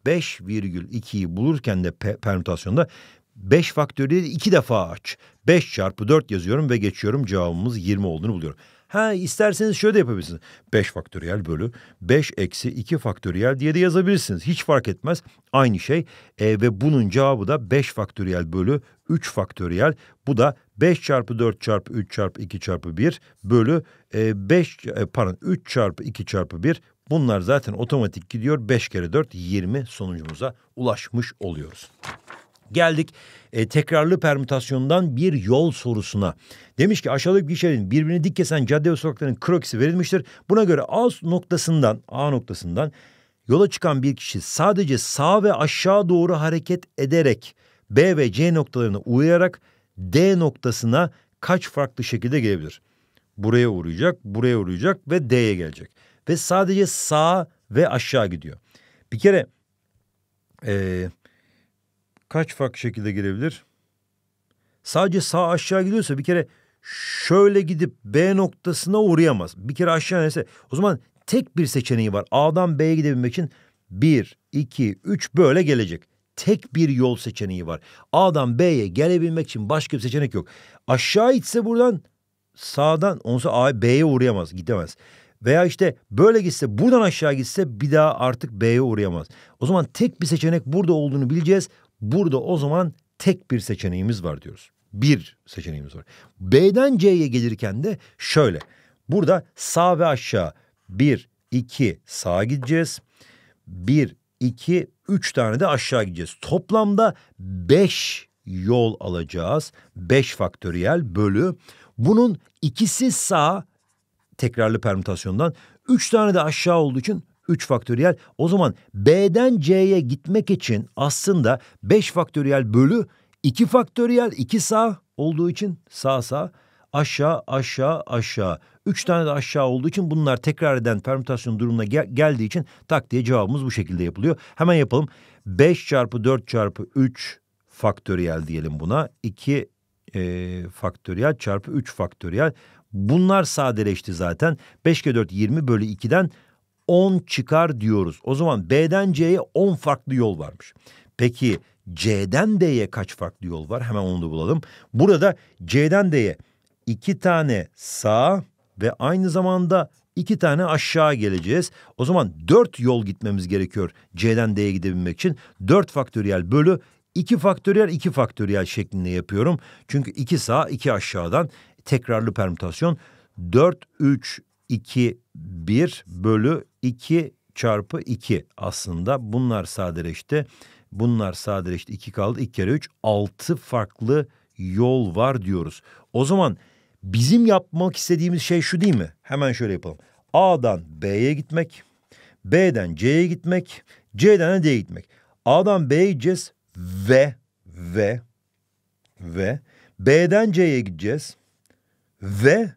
5 virgül 2'yi bulurken de permütasyonda 5 faktöriyeli 2 defa aç. 5 çarpı 4 yazıyorum ve geçiyorum cevabımız 20 olduğunu buluyorum. Ha isterseniz şöyle de yapabilirsiniz. 5 faktöriyel bölü 5 eksi 2 faktöriyel diye de yazabilirsiniz. Hiç fark etmez. Aynı şey e, ve bunun cevabı da 5 faktöriyel bölü 3 faktöriyel. Bu da 5 çarpı 4 çarpı 3 çarpı 2 çarpı 1 bölü e, 5 e, pardon 3 çarpı 2 çarpı 1 Bunlar zaten otomatik gidiyor. 5 kere 4 20 sonucumuza ulaşmış oluyoruz. Geldik e, tekrarlı permütasyondan bir yol sorusuna. Demiş ki aşağıdaki gişelerin birbirini dik kesen cadde ve sokakların krokisi verilmiştir. Buna göre A noktasından A noktasından yola çıkan bir kişi sadece sağ ve aşağı doğru hareket ederek B ve C noktalarına uğrayarak D noktasına kaç farklı şekilde gelebilir? Buraya uğrayacak, buraya uğrayacak ve D'ye gelecek. Ve sadece sağ ve aşağı gidiyor. Bir kere e, kaç farklı şekilde girebilir? Sadece sağ aşağı gidiyorsa bir kere şöyle gidip B noktasına uğrayamaz. Bir kere aşağı neyse o zaman tek bir seçeneği var. A'dan B'ye gidebilmek için bir, iki, üç böyle gelecek. Tek bir yol seçeneği var. A'dan B'ye gelebilmek için başka bir seçenek yok. Aşağı itse buradan sağdan onsa A, B'ye uğrayamaz gidemez. Veya işte böyle gitse buradan aşağı gitse bir daha artık B'ye uğrayamaz. O zaman tek bir seçenek burada olduğunu bileceğiz. Burada o zaman tek bir seçeneğimiz var diyoruz. Bir seçeneğimiz var. B'den C'ye gelirken de şöyle. Burada sağ ve aşağı bir iki sağa gideceğiz. bir iki üç tane de aşağı gideceğiz. Toplamda beş yol alacağız. beş faktöriyel bölü. Bunun ikisi sağ tekrarlı permütasyondan. üç tane de aşağı olduğu için 3 faktöriyel. O zaman B'den C'ye gitmek için aslında 5 faktöriyel bölü 2 faktöriyel 2 sağ olduğu için sağ sağ aşağı aşağı aşağı. Üç tane de aşağı olduğu için bunlar tekrar eden permütasyon durumuna gel geldiği için tak diye cevabımız bu şekilde yapılıyor. Hemen yapalım. 5 çarpı 4 çarpı 3 faktöriyel diyelim buna. 2 e, faktöriyel çarpı 3 faktöriyel. Bunlar sadeleşti zaten. 5 kere 4 20 bölü 2'den 10 çıkar diyoruz. O zaman B'den C'ye 10 farklı yol varmış. Peki C'den D'ye kaç farklı yol var? Hemen onu da bulalım. Burada C'den D'ye iki tane sağ ve aynı zamanda iki tane aşağı geleceğiz. O zaman dört yol gitmemiz gerekiyor C'den D'ye gidebilmek için. Dört faktöriyel bölü iki faktöriyel iki faktöriyel şeklinde yapıyorum. Çünkü iki sağ iki aşağıdan tekrarlı permütasyon. 4, 3, 2 1 bölü 2 çarpı 2 aslında bunlar sadeleşti. Bunlar sadeleşti 2 kaldı 2 kere 3 6 farklı yol var diyoruz. O zaman bizim yapmak istediğimiz şey şu değil mi? Hemen şöyle yapalım. A'dan B'ye gitmek, B'den C'ye gitmek, C'den D'ye gitmek. A'dan B'ye gideceğiz ve ve ve B'den C'ye gideceğiz ve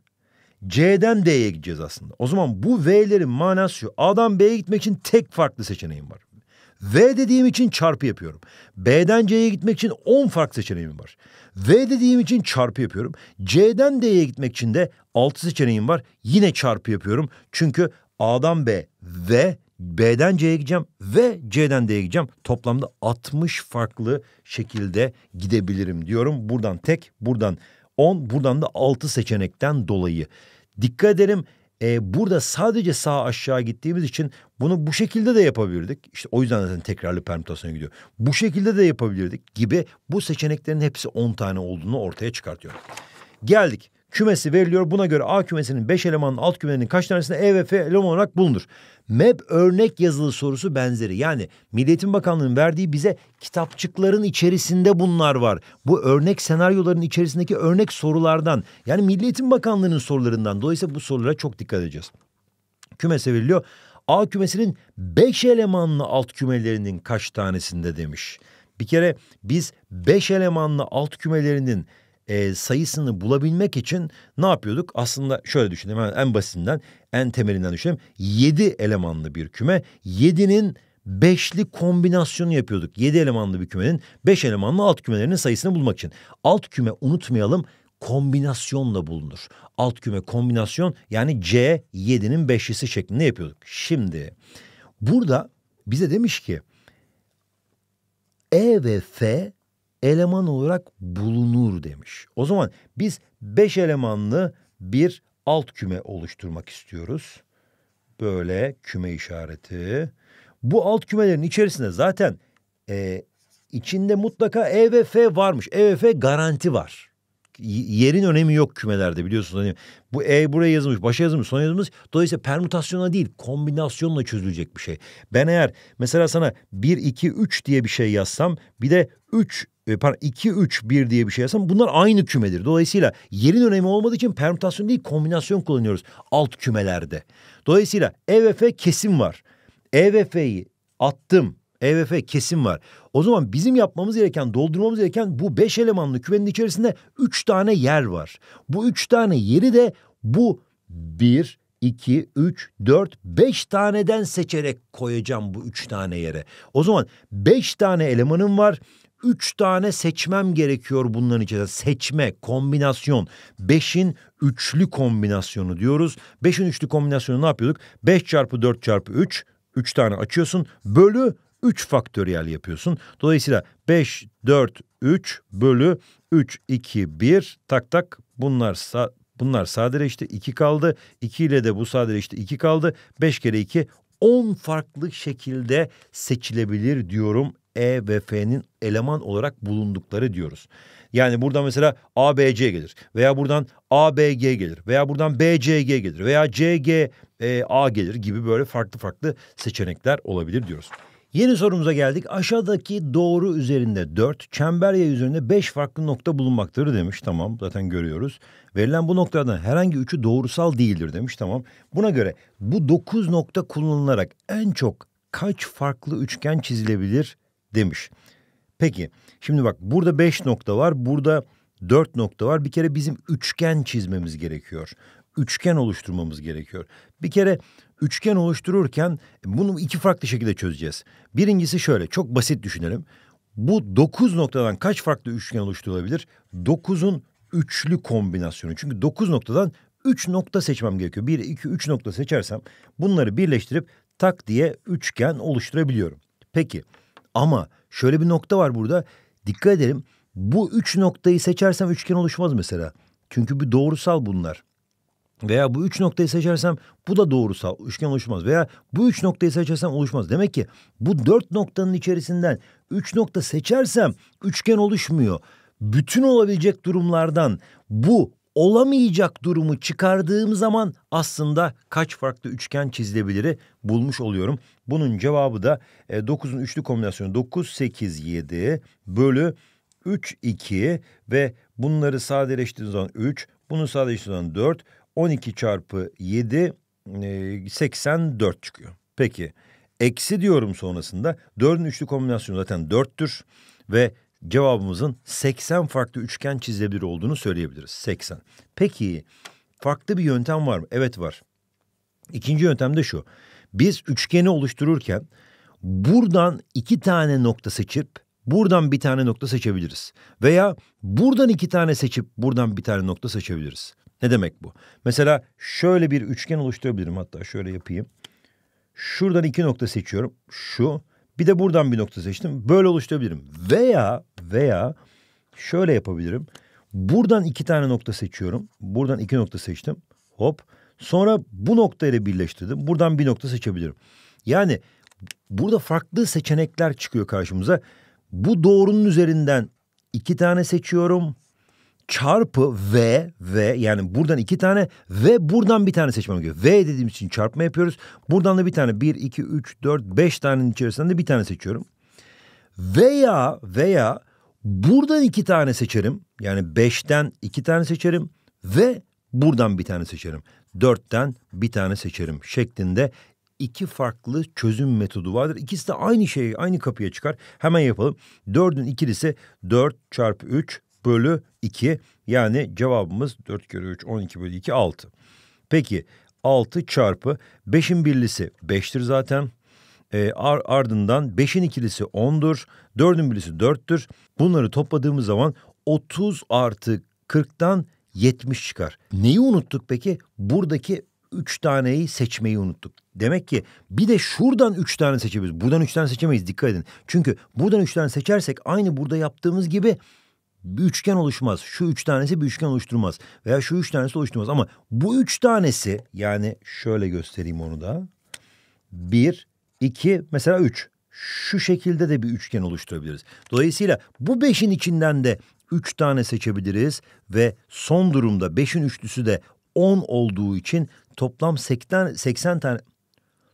C'den D'ye gideceğiz aslında. O zaman bu V'lerin manası şu. A'dan B'ye gitmek için tek farklı seçeneğim var. V dediğim için çarpı yapıyorum. B'den C'ye gitmek için 10 farklı seçeneğim var. V dediğim için çarpı yapıyorum. C'den D'ye gitmek için de 6 seçeneğim var. Yine çarpı yapıyorum. Çünkü A'dan B ve B'den C'ye gideceğim ve C'den D'ye gideceğim. Toplamda 60 farklı şekilde gidebilirim diyorum. Buradan tek, buradan 10 buradan da 6 seçenekten dolayı. Dikkat ederim e, burada sadece sağ aşağı gittiğimiz için bunu bu şekilde de yapabilirdik. İşte o yüzden zaten tekrarlı permütasyona gidiyor. Bu şekilde de yapabilirdik gibi bu seçeneklerin hepsi 10 tane olduğunu ortaya çıkartıyor. Geldik. Kümesi veriliyor. Buna göre A kümesinin 5 elemanın alt kümenin kaç tanesinde E ve F eleman olarak bulunur. MEB örnek yazılı sorusu benzeri. Yani Milliyetin Bakanlığı'nın verdiği bize kitapçıkların içerisinde bunlar var. Bu örnek senaryoların içerisindeki örnek sorulardan yani Milliyetin Bakanlığı'nın sorularından. Dolayısıyla bu sorulara çok dikkat edeceğiz. Kümese veriliyor. A kümesinin 5 elemanlı alt kümelerinin kaç tanesinde demiş. Bir kere biz 5 elemanlı alt kümelerinin e, sayısını bulabilmek için ne yapıyorduk? Aslında şöyle düşünelim hemen en basitinden en temelinden düşünelim. Yedi elemanlı bir küme. Yedinin beşli kombinasyonu yapıyorduk. Yedi elemanlı bir kümenin beş elemanlı alt kümelerinin sayısını bulmak için. Alt küme unutmayalım kombinasyonla bulunur. Alt küme kombinasyon yani C 7'nin 5'lisi şeklinde yapıyorduk. Şimdi burada bize demiş ki E ve F eleman olarak bulunur demiş. O zaman biz beş elemanlı bir alt küme oluşturmak istiyoruz. Böyle küme işareti. Bu alt kümelerin içerisinde zaten e, içinde mutlaka E ve F varmış. E ve F garanti var yerin önemi yok kümelerde biliyorsunuz. Hani bu E buraya yazılmış, başa yazılmış, sona yazılmış. Dolayısıyla permütasyona değil, kombinasyonla çözülecek bir şey. Ben eğer mesela sana 1 2 3 diye bir şey yazsam, bir de 3 e, pardon 2 3 1 diye bir şey yazsam bunlar aynı kümedir. Dolayısıyla yerin önemi olmadığı için permütasyon değil, kombinasyon kullanıyoruz alt kümelerde. Dolayısıyla E ve F kesim var. E ve F'yi attım EVF kesim var. O zaman bizim yapmamız gereken, doldurmamız gereken bu beş elemanlı kümenin içerisinde üç tane yer var. Bu üç tane yeri de bu bir, 2, 3, 4, 5 taneden seçerek koyacağım bu üç tane yere. O zaman beş tane elemanım var. üç tane seçmem gerekiyor bunların içerisinde. Seçme, kombinasyon. beşin üçlü kombinasyonu diyoruz. Beşin üçlü kombinasyonu ne yapıyorduk? Beş çarpı dört çarpı üç üç tane açıyorsun. Bölü 3 faktöriyel yapıyorsun. Dolayısıyla 5, 4, 3 bölü 3, 2, 1 tak tak bunlar sa bunlar sadeleşti işte 2 kaldı. 2 ile de bu sadeleşti işte 2 kaldı. 5 kere 2 10 farklı şekilde seçilebilir diyorum e ve F'nin eleman olarak bulundukları diyoruz. Yani burada mesela ABC gelir veya buradan ABG gelir veya buradan BCG gelir veya CG e, A gelir gibi böyle farklı farklı seçenekler olabilir diyoruz. Yeni sorumuza geldik. Aşağıdaki doğru üzerinde 4, çember yay üzerinde 5 farklı nokta bulunmaktadır demiş. Tamam zaten görüyoruz. Verilen bu noktalardan herhangi üçü doğrusal değildir demiş. Tamam. Buna göre bu 9 nokta kullanılarak en çok kaç farklı üçgen çizilebilir demiş. Peki şimdi bak burada 5 nokta var. Burada 4 nokta var. Bir kere bizim üçgen çizmemiz gerekiyor. Üçgen oluşturmamız gerekiyor. Bir kere üçgen oluştururken bunu iki farklı şekilde çözeceğiz. Birincisi şöyle çok basit düşünelim. Bu dokuz noktadan kaç farklı üçgen oluşturulabilir? Dokuzun üçlü kombinasyonu. Çünkü dokuz noktadan üç nokta seçmem gerekiyor. Bir, iki, üç nokta seçersem bunları birleştirip tak diye üçgen oluşturabiliyorum. Peki ama şöyle bir nokta var burada. Dikkat edelim bu üç noktayı seçersem üçgen oluşmaz mesela. Çünkü bir doğrusal bunlar. Veya bu üç noktayı seçersem bu da doğrusal üçgen oluşmaz. Veya bu üç noktayı seçersem oluşmaz. Demek ki bu dört noktanın içerisinden üç nokta seçersem üçgen oluşmuyor. Bütün olabilecek durumlardan bu olamayacak durumu çıkardığım zaman aslında kaç farklı üçgen çizilebiliri bulmuş oluyorum. Bunun cevabı da e, 9'un üçlü kombinasyonu 9, 8, 7 bölü 3, 2 ve bunları sadeleştirdiğiniz zaman 3, bunu sadeleştirdiğiniz zaman 4, 12 çarpı 7 84 e, çıkıyor. Peki eksi diyorum sonrasında 4'ün üçlü kombinasyonu zaten 4'tür ve cevabımızın 80 farklı üçgen çizilebilir olduğunu söyleyebiliriz. 80. Peki farklı bir yöntem var mı? Evet var. İkinci yöntem de şu. Biz üçgeni oluştururken buradan iki tane nokta seçip buradan bir tane nokta seçebiliriz. Veya buradan iki tane seçip buradan bir tane nokta seçebiliriz. Ne demek bu? Mesela şöyle bir üçgen oluşturabilirim hatta şöyle yapayım. Şuradan iki nokta seçiyorum. Şu. Bir de buradan bir nokta seçtim. Böyle oluşturabilirim. Veya veya şöyle yapabilirim. Buradan iki tane nokta seçiyorum. Buradan iki nokta seçtim. Hop. Sonra bu noktayla birleştirdim. Buradan bir nokta seçebilirim. Yani burada farklı seçenekler çıkıyor karşımıza. Bu doğrunun üzerinden iki tane seçiyorum çarpı V V yani buradan iki tane ve buradan bir tane seçmem gerekiyor. V dediğim için çarpma yapıyoruz. Buradan da bir tane bir iki üç dört beş tanenin içerisinden de bir tane seçiyorum. Veya veya buradan iki tane seçerim. Yani beşten iki tane seçerim ve buradan bir tane seçerim. Dörtten bir tane seçerim şeklinde iki farklı çözüm metodu vardır. İkisi de aynı şeyi aynı kapıya çıkar. Hemen yapalım. Dördün ikilisi dört çarpı üç bölü 2 yani cevabımız 4 kere 3 12 bölü 2 6. Peki 6 çarpı 5'in birlisi 5'tir zaten. E, ar, ardından 5'in ikilisi 10'dur. 4'ün birlisi 4'tür. Bunları topladığımız zaman 30 artı 40'tan 70 çıkar. Neyi unuttuk peki? Buradaki 3 taneyi seçmeyi unuttuk. Demek ki bir de şuradan 3 tane seçebiliriz. Buradan 3 tane seçemeyiz dikkat edin. Çünkü buradan 3 tane seçersek aynı burada yaptığımız gibi bir üçgen oluşmaz. Şu üç tanesi bir üçgen oluşturmaz. Veya şu üç tanesi oluşturmaz. Ama bu üç tanesi yani şöyle göstereyim onu da. Bir, iki, mesela üç. Şu şekilde de bir üçgen oluşturabiliriz. Dolayısıyla bu beşin içinden de üç tane seçebiliriz. Ve son durumda beşin üçlüsü de on olduğu için toplam 80, 80 tane...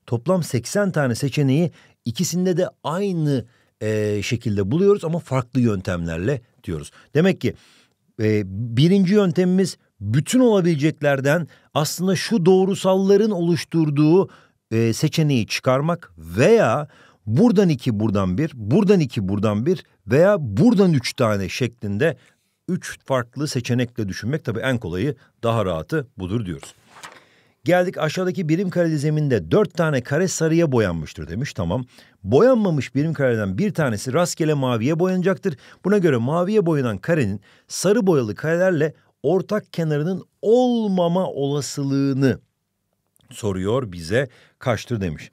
Toplam 80 tane seçeneği ikisinde de aynı e, şekilde buluyoruz ama farklı yöntemlerle diyoruz. Demek ki e, birinci yöntemimiz bütün olabileceklerden aslında şu doğrusalların oluşturduğu e, seçeneği çıkarmak veya buradan iki buradan bir, buradan iki buradan bir veya buradan üç tane şeklinde üç farklı seçenekle düşünmek tabii en kolayı daha rahatı budur diyoruz. Geldik aşağıdaki birim kareli zeminde dört tane kare sarıya boyanmıştır demiş. Tamam. Boyanmamış birim kareden bir tanesi rastgele maviye boyanacaktır. Buna göre maviye boyanan karenin sarı boyalı karelerle ortak kenarının olmama olasılığını soruyor bize kaçtır demiş.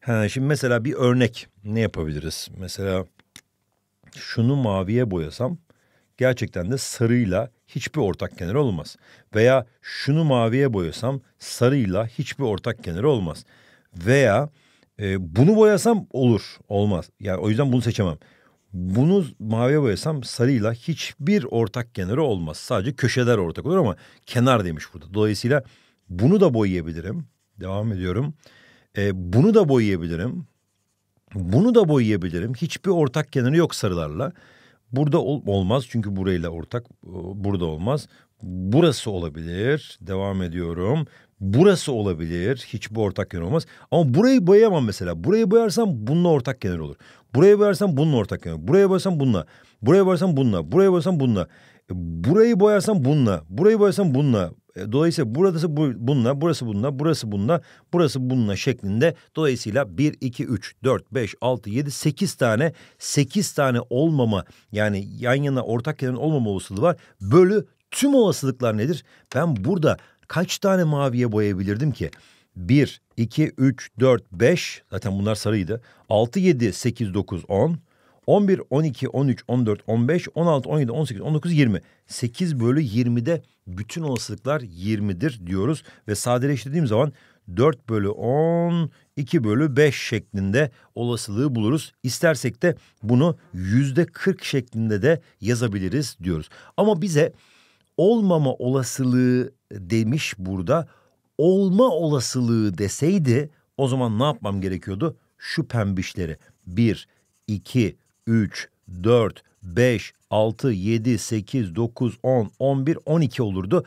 Ha, şimdi mesela bir örnek ne yapabiliriz? Mesela şunu maviye boyasam gerçekten de sarıyla hiçbir ortak kenar olmaz. Veya şunu maviye boyasam sarıyla hiçbir ortak kenar olmaz. Veya e, bunu boyasam olur olmaz. Yani o yüzden bunu seçemem. Bunu maviye boyasam sarıyla hiçbir ortak kenarı olmaz. Sadece köşeler ortak olur ama kenar demiş burada. Dolayısıyla bunu da boyayabilirim. Devam ediyorum. E, bunu da boyayabilirim. Bunu da boyayabilirim. Hiçbir ortak kenarı yok sarılarla. Burada ol, olmaz çünkü burayla ortak. E, burada olmaz. Burası olabilir. Devam ediyorum. Burası olabilir. Hiçbir ortak yan olmaz. Ama burayı boyayamam mesela. Burayı boyarsam bununla ortak kenar olur. burayı boyarsam bununla ortak kenar. Buraya boyarsam bununla. Buraya boyarsam bununla. Buraya boyarsam bununla burayı boyarsam bununla, burayı boyarsam bununla. E, dolayısıyla buradası bu, bununla, burası bununla, burası bununla, burası bununla şeklinde. Dolayısıyla 1, 2, 3, 4, 5, 6, 7, 8 tane, 8 tane olmama yani yan yana ortak kenarın olmama olasılığı var. Bölü tüm olasılıklar nedir? Ben burada kaç tane maviye boyayabilirdim ki? 1, 2, 3, 4, 5 zaten bunlar sarıydı. 6, 7, 8, 9, 10, 11, 12, 13, 14, 15, 16, 17, 18, 19, 20. 8 bölü 20'de bütün olasılıklar 20'dir diyoruz. Ve sadeleştirdiğim zaman 4 bölü 10, 2 bölü 5 şeklinde olasılığı buluruz. İstersek de bunu yüzde 40 şeklinde de yazabiliriz diyoruz. Ama bize olmama olasılığı demiş burada. Olma olasılığı deseydi o zaman ne yapmam gerekiyordu? Şu pembişleri 1, 2, 3, 4, 5, 6, 7, 8, 9, 10, 11, 12 olurdu.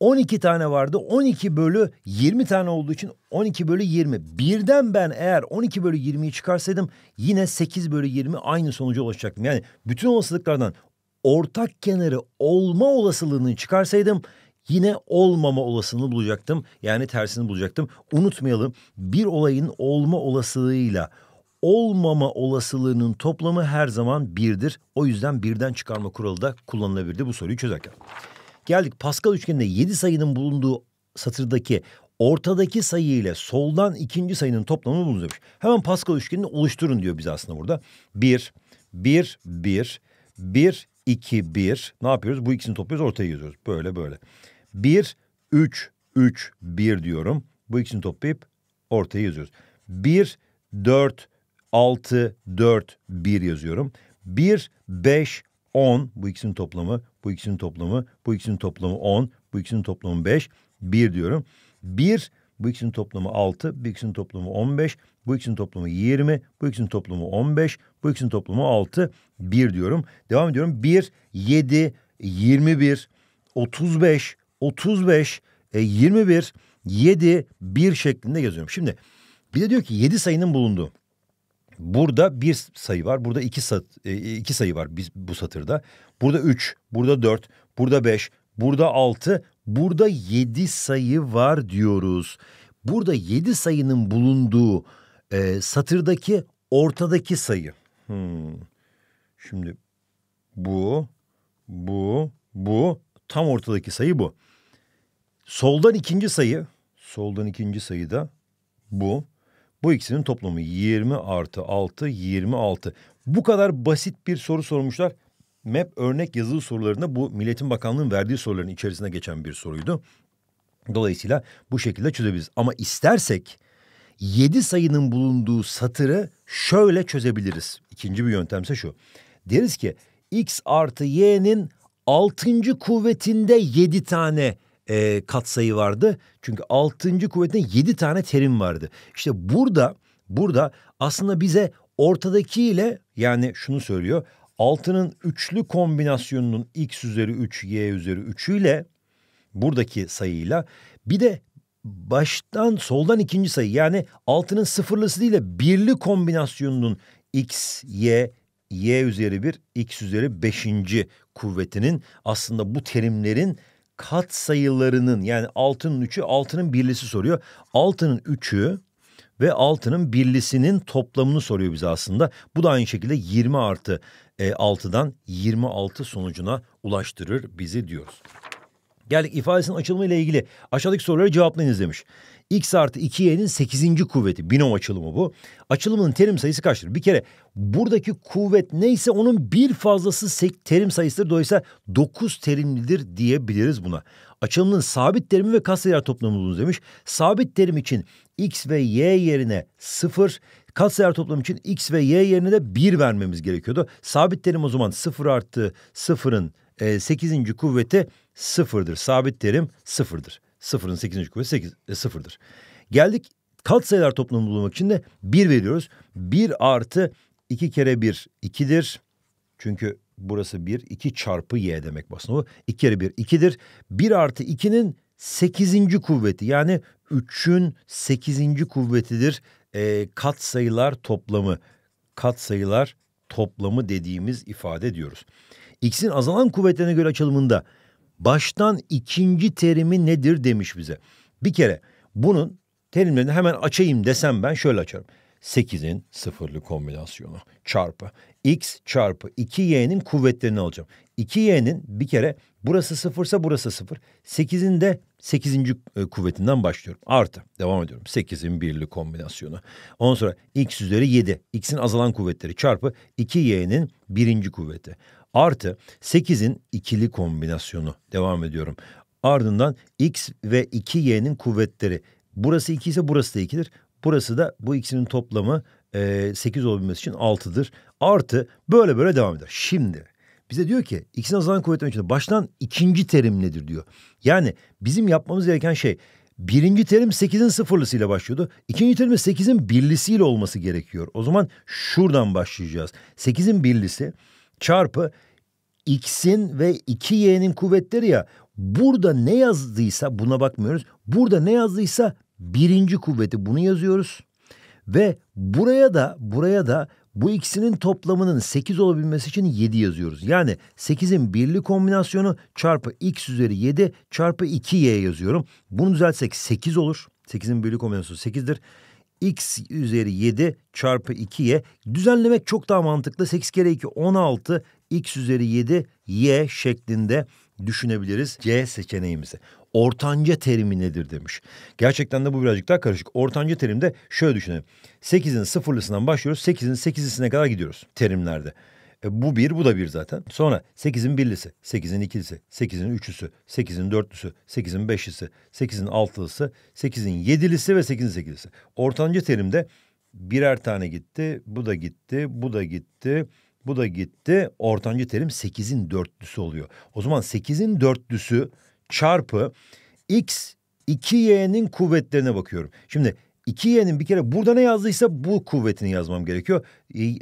12 tane vardı. 12 bölü 20 tane olduğu için 12 bölü 20. Birden ben eğer 12 bölü 20'yi çıkarsaydım yine 8 bölü 20 aynı sonucu ulaşacaktım. Yani bütün olasılıklardan ortak kenarı olma olasılığını çıkarsaydım yine olmama olasılığını bulacaktım. Yani tersini bulacaktım. Unutmayalım bir olayın olma olasılığıyla olmama olasılığının toplamı her zaman birdir. O yüzden birden çıkarma kuralı da kullanılabilirdi bu soruyu çözerken. Geldik Pascal üçgeninde 7 sayının bulunduğu satırdaki ortadaki sayı ile soldan ikinci sayının toplamı bulunur Hemen Pascal üçgenini oluşturun diyor bize aslında burada. 1, 1, 1, 1, 2, 1. Ne yapıyoruz? Bu ikisini topluyoruz ortaya yazıyoruz. Böyle böyle. 1, 3, 3, 1 diyorum. Bu ikisini toplayıp ortaya yazıyoruz. 1, 4, 6, 4, 1 yazıyorum. 1, 5, 10 bu ikisinin toplamı, bu ikisinin toplamı, bu ikisinin toplamı 10, bu ikisinin toplamı 5, 1 diyorum. 1, bu ikisinin toplamı 6, bu ikisinin toplamı 15, bu ikisinin toplamı 20, bu ikisinin toplamı 15, bu ikisinin toplamı 6, 1 diyorum. Devam ediyorum. 1, 7, 21, 35, 35, 21, 7, 1 şeklinde yazıyorum. Şimdi bir de diyor ki 7 sayının bulunduğu. Burada bir sayı var. Burada iki, sat, e, iki sayı var biz, bu satırda. Burada üç, burada dört, burada beş, burada altı, burada yedi sayı var diyoruz. Burada yedi sayının bulunduğu e, satırdaki ortadaki sayı. Hmm. Şimdi bu, bu, bu tam ortadaki sayı bu. Soldan ikinci sayı, soldan ikinci sayı da bu. Bu ikisinin toplamı 20 artı 6 26. Bu kadar basit bir soru sormuşlar. MEP örnek yazılı sorularında bu Milletin Bakanlığı'nın verdiği soruların içerisine geçen bir soruydu. Dolayısıyla bu şekilde çözebiliriz. Ama istersek yedi sayının bulunduğu satırı şöyle çözebiliriz. İkinci bir yöntemse şu. Deriz ki x artı y'nin altıncı kuvvetinde yedi tane e, katsayı vardı. Çünkü 6. kuvvetin 7 tane terim vardı. İşte burada burada aslında bize ortadakiyle yani şunu söylüyor. altının üçlü kombinasyonunun x üzeri 3, y üzeri 3'ü ile buradaki sayıyla bir de baştan soldan ikinci sayı yani altının sıfırlısı değil de birli kombinasyonunun x, y, y üzeri 1, x üzeri 5. kuvvetinin aslında bu terimlerin kat sayılarının yani altının üçü altının birlisi soruyor. Altının üçü ve altının birlisinin toplamını soruyor bize aslında. Bu da aynı şekilde 20 artı e, 6'dan 26 sonucuna ulaştırır bizi diyoruz. Geldik ifadesinin açılımı ile ilgili aşağıdaki soruları cevaplayınız demiş x artı 2y'nin 8. kuvveti binom açılımı bu. Açılımın terim sayısı kaçtır? Bir kere buradaki kuvvet neyse onun bir fazlası terim sayısıdır. Dolayısıyla 9 terimlidir diyebiliriz buna. Açılımın sabit terimi ve katsayılar toplamı bulunuz demiş. Sabit terim için x ve y yerine 0, katsayılar toplamı için x ve y yerine de 1 vermemiz gerekiyordu. Sabit terim o zaman 0 artı 0'ın 8. E, kuvveti 0'dır. Sabit terim 0'dır. Sıfırın sekizinci kuvveti sekiz, e, sıfırdır. Geldik kat sayılar toplamını bulmak için de bir veriyoruz. Bir artı iki kere bir ikidir. Çünkü burası bir iki çarpı y demek aslında o. kere bir ikidir. Bir artı ikinin sekizinci kuvveti yani üçün sekizinci kuvvetidir. E, kat sayılar toplamı. Kat sayılar toplamı dediğimiz ifade ediyoruz. X'in azalan kuvvetlerine göre açılımında baştan ikinci terimi nedir demiş bize. Bir kere bunun terimlerini hemen açayım desem ben şöyle açarım. 8'in sıfırlı kombinasyonu çarpı x çarpı 2y'nin kuvvetlerini alacağım. 2y'nin bir kere burası sıfırsa burası sıfır. 8'in de 8. E, kuvvetinden başlıyorum. Artı devam ediyorum. 8'in birli kombinasyonu. Ondan sonra x üzeri 7. x'in azalan kuvvetleri çarpı 2y'nin birinci kuvveti. Artı 8'in ikili kombinasyonu. Devam ediyorum. Ardından x ve 2y'nin kuvvetleri. Burası 2 ise burası da 2'dir. Burası da bu ikisinin toplamı e, 8 olabilmesi için 6'dır. Artı böyle böyle devam eder. Şimdi bize diyor ki x'in azalan kuvvetler için baştan ikinci terim nedir diyor. Yani bizim yapmamız gereken şey birinci terim 8'in sıfırlısıyla başlıyordu. İkinci terim 8'in birlisiyle olması gerekiyor. O zaman şuradan başlayacağız. 8'in birlisi çarpı x'in ve 2y'nin kuvvetleri ya burada ne yazdıysa buna bakmıyoruz. Burada ne yazdıysa birinci kuvveti bunu yazıyoruz. Ve buraya da buraya da bu ikisinin toplamının 8 olabilmesi için 7 yazıyoruz. Yani 8'in birli kombinasyonu çarpı x üzeri 7 çarpı 2y yazıyorum. Bunu düzeltsek 8 olur. 8'in birli kombinasyonu 8'dir x üzeri 7 çarpı 2y düzenlemek çok daha mantıklı. 8 kere 2 16 x üzeri 7 y şeklinde düşünebiliriz C seçeneğimizi. Ortanca terimi nedir demiş. Gerçekten de bu birazcık daha karışık. Ortanca terimde şöyle düşünelim. 8'in sıfırlısından başlıyoruz. 8'in 8'lisine kadar gidiyoruz terimlerde. E, bu bir, bu da bir zaten. Sonra 8'in birlisi, 8'in ikilisi, 8'in üçlüsü, 8'in dörtlüsü, 8'in beşlisi, 8'in altılısı, 8'in yedilisi ve 8'in sekizlisi. Ortancı terimde birer tane gitti, bu da gitti, bu da gitti, bu da gitti. Ortancı terim 8'in dörtlüsü oluyor. O zaman 8'in dörtlüsü çarpı x 2y'nin kuvvetlerine bakıyorum. Şimdi İki yeğenim bir kere burada ne yazdıysa bu kuvvetini yazmam gerekiyor.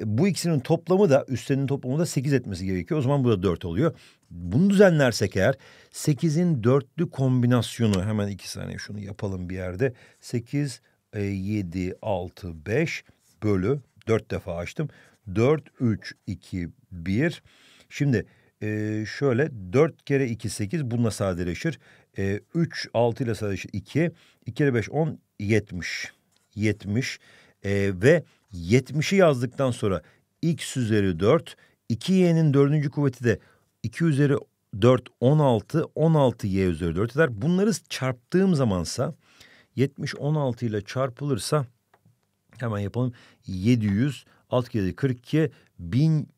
bu ikisinin toplamı da üstlerinin toplamı da sekiz etmesi gerekiyor. O zaman bu da dört oluyor. Bunu düzenlersek eğer sekizin dörtlü kombinasyonu hemen iki saniye şunu yapalım bir yerde. Sekiz, e, yedi, altı, beş bölü dört defa açtım. Dört, üç, iki, bir. Şimdi e, şöyle dört kere iki sekiz bununla sadeleşir. E, 3, 6 ile sadeleşir 2. 2 kere 5, 10. 70. 70 e, ve 70'i yazdıktan sonra x üzeri 4, 2y'nin dördüncü kuvveti de 2 üzeri 4, 16, 16y üzeri 4 eder. Bunları çarptığım zamansa 70, 16 ile çarpılırsa hemen yapalım 700, alt kere 42, 1000,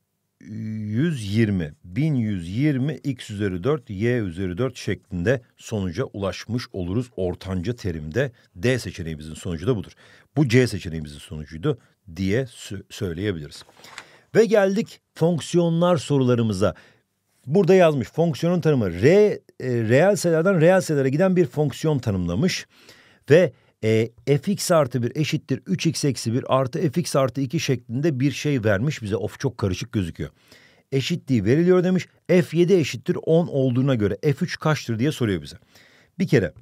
120, 1120 x üzeri 4, y üzeri 4 şeklinde sonuca ulaşmış oluruz ortanca terimde. D seçeneğimizin sonucu da budur. Bu C seçeneğimizin sonucuydu diye söyleyebiliriz. Ve geldik fonksiyonlar sorularımıza. Burada yazmış fonksiyonun tanımı. R, e, reel sayılardan reel sayılara giden bir fonksiyon tanımlamış. Ve e, fx artı 1 eşittir 3x eksi 1 artı fx artı 2 şeklinde bir şey vermiş bize. Of çok karışık gözüküyor. Eşitliği veriliyor demiş. f7 eşittir 10 olduğuna göre f3 kaçtır diye soruyor bize. Bir kere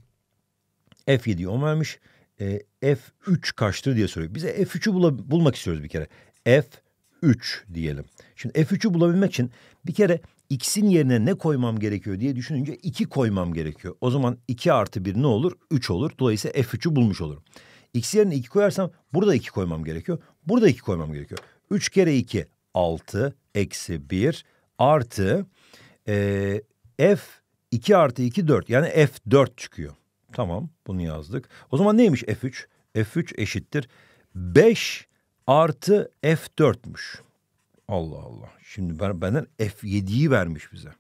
f7'yi 10 vermiş. E, f3 kaçtır diye soruyor. Bize f3'ü bulmak istiyoruz bir kere. f3 diyelim. Şimdi f3'ü bulabilmek için bir kere x'in yerine ne koymam gerekiyor diye düşününce 2 koymam gerekiyor. O zaman 2 artı 1 ne olur? 3 olur. Dolayısıyla F3'ü bulmuş olurum. X yerine 2 koyarsam burada 2 koymam gerekiyor. Burada 2 koymam gerekiyor. 3 kere 2 6 eksi 1 artı e, F 2 artı 2 4 yani F4 çıkıyor. Tamam bunu yazdık. O zaman neymiş F3? F3 eşittir 5 artı F4'müş. Allah Allah. Şimdi ben, benden F7'yi vermiş bize.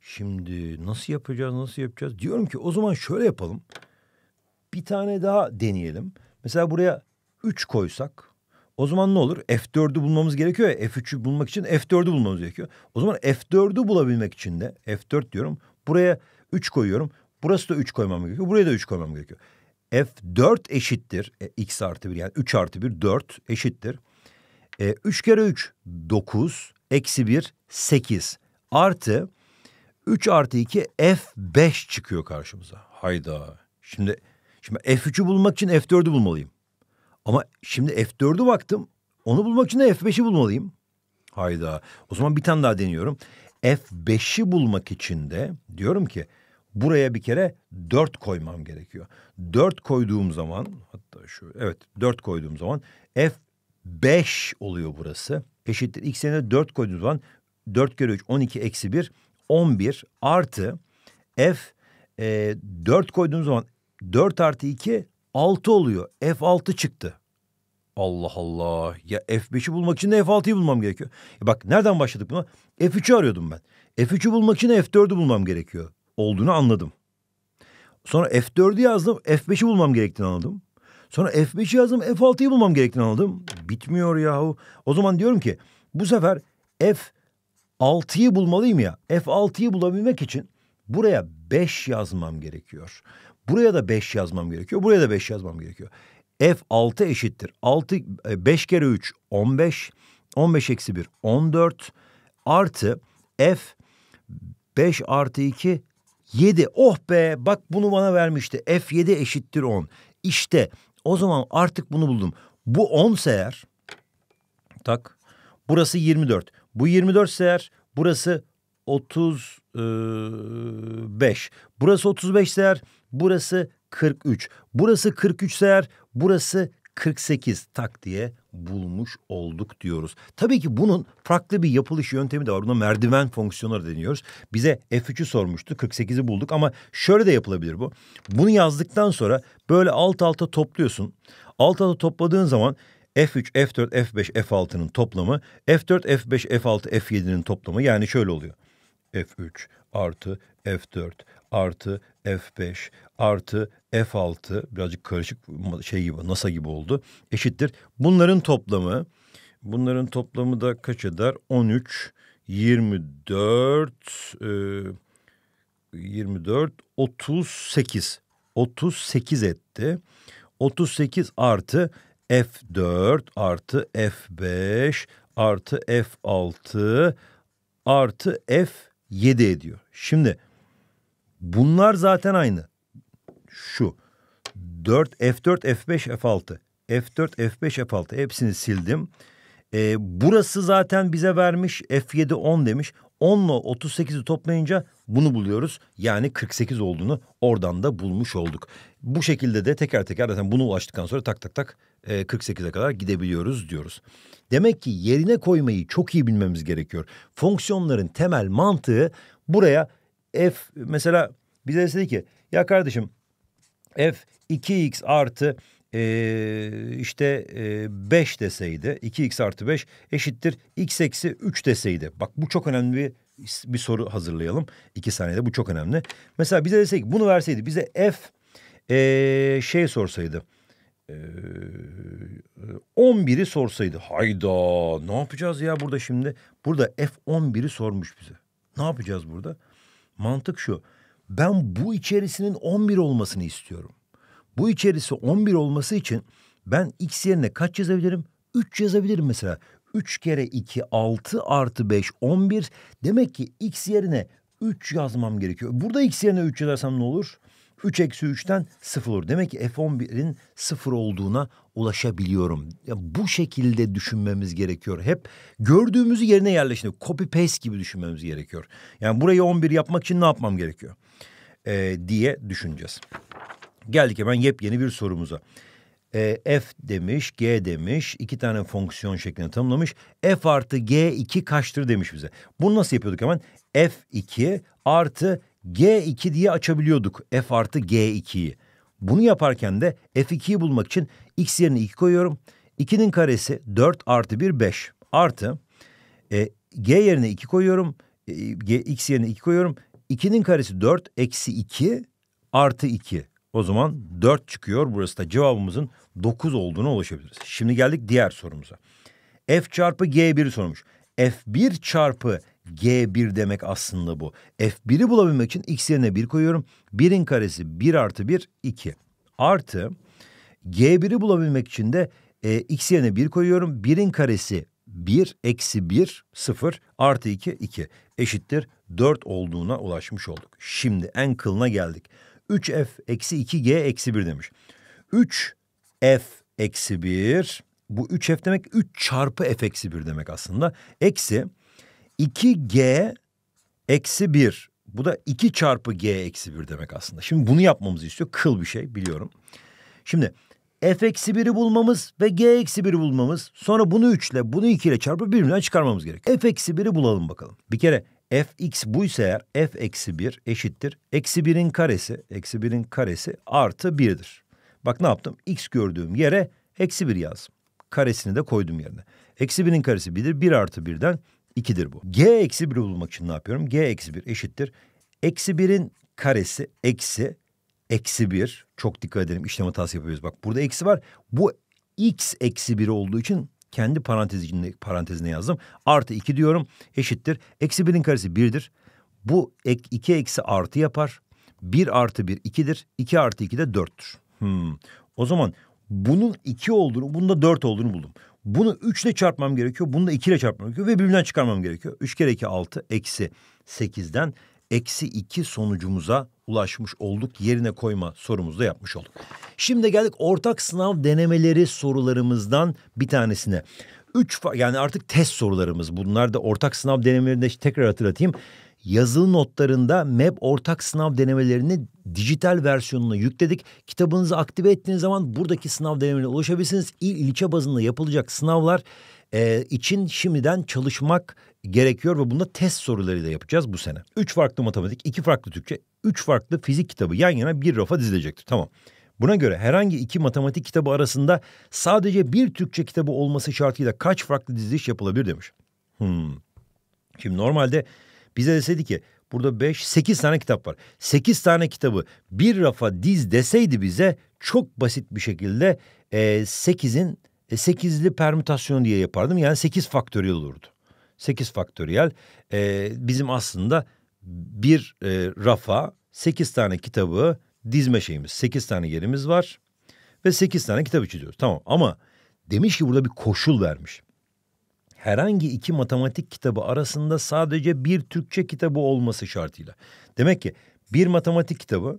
Şimdi nasıl yapacağız, nasıl yapacağız? Diyorum ki o zaman şöyle yapalım. Bir tane daha deneyelim. Mesela buraya 3 koysak o zaman ne olur? F4'ü bulmamız gerekiyor ya. F3'ü bulmak için F4'ü bulmamız gerekiyor. O zaman F4'ü bulabilmek için de F4 diyorum. Buraya 3 koyuyorum. Burası da 3 koymam gerekiyor. Buraya da 3 koymam gerekiyor. F4 eşittir. E, X artı 1 yani 3 artı 1 4 eşittir. E, 3 kere 3 9 eksi 1 8 artı 3 artı 2 F5 çıkıyor karşımıza. Hayda. Şimdi şimdi F3'ü bulmak için F4'ü bulmalıyım. Ama şimdi F4'ü baktım. Onu bulmak için de F5'i bulmalıyım. Hayda. O zaman bir tane daha deniyorum. F5'i bulmak için de diyorum ki buraya bir kere 4 koymam gerekiyor. 4 koyduğum zaman hatta şu evet 4 koyduğum zaman F 5 oluyor burası. Eşittir x yerine 4 koyduğunuz zaman 4 kere 3 12 eksi 1 11 artı f e, 4 koyduğunuz zaman 4 artı 2 6 oluyor. F6 çıktı. Allah Allah. Ya F5'i bulmak için de F6'yı bulmam gerekiyor. Ya e bak nereden başladık buna? F3'ü arıyordum ben. F3'ü bulmak için de F4'ü bulmam gerekiyor. Olduğunu anladım. Sonra F4'ü yazdım. F5'i bulmam gerektiğini anladım. Sonra f 5i yazdım F6'yı bulmam gerektiğini anladım. Bitmiyor yahu. O zaman diyorum ki bu sefer F6'yı bulmalıyım ya. F6'yı bulabilmek için buraya 5 yazmam gerekiyor. Buraya da 5 yazmam gerekiyor. Buraya da 5 yazmam gerekiyor. F6 eşittir. 6, 5 e, kere 3 15. 15 eksi 1 14. Artı F 5 artı 2 7. Oh be bak bunu bana vermişti. F7 eşittir 10. İşte o zaman artık bunu buldum. Bu 10 seyer tak. Burası 24. Bu 24 seyer burası 35. E, burası 35 seyer burası 43. Burası 43 seyer burası 48 tak diye bulmuş olduk diyoruz. Tabii ki bunun farklı bir yapılış yöntemi de var. Buna merdiven fonksiyonları deniyoruz. Bize F3'ü sormuştu. 48'i bulduk ama şöyle de yapılabilir bu. Bunu yazdıktan sonra böyle alt alta topluyorsun. Alt alta topladığın zaman F3, F4, F5, F6'nın toplamı F4, F5, F6, F7'nin toplamı yani şöyle oluyor. F3 artı F4 artı F5 artı F6 birazcık karışık şey gibi NASA gibi oldu eşittir. Bunların toplamı bunların toplamı da kaç eder? 13, 24, e, 24, 38. 38 etti. 38 artı F4 artı F5 artı F6 artı F7 ediyor. Şimdi Bunlar zaten aynı. Şu 4 F4 F5 F6 F4 F5 F6 hepsini sildim. E, burası zaten bize vermiş F7 10 demiş. 10 ile 38'i toplayınca bunu buluyoruz. Yani 48 olduğunu oradan da bulmuş olduk. Bu şekilde de teker teker zaten bunu ulaştıktan sonra tak tak tak e, 48'e kadar gidebiliyoruz diyoruz. Demek ki yerine koymayı çok iyi bilmemiz gerekiyor. Fonksiyonların temel mantığı buraya F mesela bize dedi ki ya kardeşim F 2x artı e, işte e, 5 deseydi 2x artı 5 eşittir x eksi 3 deseydi. Bak bu çok önemli bir bir soru hazırlayalım. iki saniyede bu çok önemli. Mesela bize deseydi bunu verseydi bize F e, şey sorsaydı. 11'i sorsaydı. Hayda ne yapacağız ya burada şimdi? Burada F11'i sormuş bize. Ne yapacağız burada? Mantık şu. Ben bu içerisinin 11 olmasını istiyorum. Bu içerisi 11 olması için ben x yerine kaç yazabilirim? 3 yazabilirim mesela. 3 kere 2 6 artı 5 11. Demek ki x yerine 3 yazmam gerekiyor. Burada x yerine 3 yazarsam ne olur? 3 eksi 3'ten 0 olur. Demek ki F11'in 0 olduğuna ulaşabiliyorum. Ya bu şekilde düşünmemiz gerekiyor. Hep gördüğümüzü yerine yerleştirmek. Copy paste gibi düşünmemiz gerekiyor. Yani burayı 11 yapmak için ne yapmam gerekiyor? Ee, diye düşüneceğiz. Geldik hemen yepyeni bir sorumuza. Ee, f demiş, g demiş, iki tane fonksiyon şeklinde tanımlamış. F artı g2 kaçtır demiş bize. Bunu nasıl yapıyorduk hemen? F2 artı G2 diye açabiliyorduk f artı G2'yi. Bunu yaparken de f2'yi bulmak için x yerine 2 koyuyorum. 2'nin karesi 4 artı 1 5 artı e, G yerine 2 koyuyorum. E, G, X yerine 2 koyuyorum. 2'nin karesi 4 eksi 2 artı 2. O zaman 4 çıkıyor. Burası da cevabımızın 9 olduğunu ulaşabiliriz. Şimdi geldik diğer sorumuza. F çarpı G1 sormuş. F1 çarpı G1 demek aslında bu. F1'i bulabilmek için x yerine 1 koyuyorum. 1'in karesi 1 artı 1 2. Artı G1'i bulabilmek için de e, x yerine 1 koyuyorum. 1'in karesi 1 eksi 1 0 artı 2 2 eşittir 4 olduğuna ulaşmış olduk. Şimdi en kılına geldik. 3f eksi 2g eksi 1 demiş. 3f eksi 1 bu 3f demek 3 çarpı f eksi 1 demek aslında. Eksi 2G eksi 1. Bu da 2 çarpı G eksi 1 demek aslında. Şimdi bunu yapmamızı istiyor. Kıl bir şey biliyorum. Şimdi F eksi 1'i bulmamız ve G eksi 1'i bulmamız. Sonra bunu 3 ile bunu 2 ile çarpıp birbirinden çıkarmamız gerekiyor. F eksi 1'i bulalım bakalım. Bir kere fx buysa eğer f eksi 1 eşittir. Eksi 1'in karesi, eksi 1'in karesi artı 1'dir. Bak ne yaptım? x gördüğüm yere eksi 1 yazdım. Karesini de koydum yerine. Eksi 1'in karesi 1'dir. 1 artı 1'den 2'dir bu. G eksi 1'i bulmak için ne yapıyorum? G eksi 1 eşittir. Eksi 1'in karesi eksi eksi 1. Çok dikkat edelim işlem hatası yapıyoruz. Bak burada eksi var. Bu x eksi 1 olduğu için kendi parantez içinde, parantezine yazdım. Artı 2 diyorum eşittir. Eksi 1'in karesi 1'dir. Bu ek, 2 eksi artı yapar. 1 artı 1 2'dir. 2 artı 2 de 4'tür. Hmm. O zaman bunun 2 olduğunu, bunda 4 olduğunu buldum. Bunu üçle çarpmam gerekiyor. Bunu da ikiyle çarpmam gerekiyor. Ve birbirinden çıkarmam gerekiyor. Üç kere iki altı eksi sekizden eksi iki sonucumuza ulaşmış olduk. Yerine koyma sorumuzda yapmış olduk. Şimdi geldik ortak sınav denemeleri sorularımızdan bir tanesine. Üç yani artık test sorularımız bunlar da ortak sınav denemelerinde tekrar hatırlatayım yazılı notlarında MEP ortak sınav denemelerini dijital versiyonuna yükledik. Kitabınızı aktive ettiğiniz zaman buradaki sınav denemelerine ulaşabilirsiniz. İl ilçe bazında yapılacak sınavlar e, için şimdiden çalışmak gerekiyor ve bunda test soruları da yapacağız bu sene. Üç farklı matematik, iki farklı Türkçe, üç farklı fizik kitabı yan yana bir rafa dizilecektir. Tamam. Buna göre herhangi iki matematik kitabı arasında sadece bir Türkçe kitabı olması şartıyla kaç farklı diziliş yapılabilir demiş. Hmm. Şimdi normalde bize deseydi ki burada 5 8 tane kitap var. 8 tane kitabı bir rafa diz deseydi bize çok basit bir şekilde 8'in e, 8'li e, permütasyon diye yapardım. Yani 8 faktöriyel olurdu. 8 faktöriyel e, bizim aslında bir e, rafa 8 tane kitabı dizme şeyimiz. 8 tane yerimiz var ve 8 tane kitabı çiziyoruz. Tamam ama demiş ki burada bir koşul vermiş herhangi iki matematik kitabı arasında sadece bir Türkçe kitabı olması şartıyla. Demek ki bir matematik kitabı,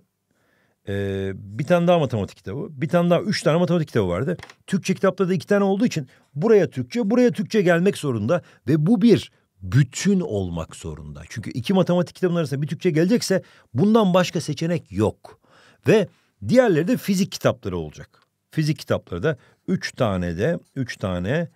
e, bir tane daha matematik kitabı, bir tane daha üç tane matematik kitabı vardı. Türkçe kitapta da iki tane olduğu için buraya Türkçe, buraya Türkçe gelmek zorunda ve bu bir bütün olmak zorunda. Çünkü iki matematik kitabın arasında bir Türkçe gelecekse bundan başka seçenek yok. Ve diğerleri de fizik kitapları olacak. Fizik kitapları da üç tane de üç tane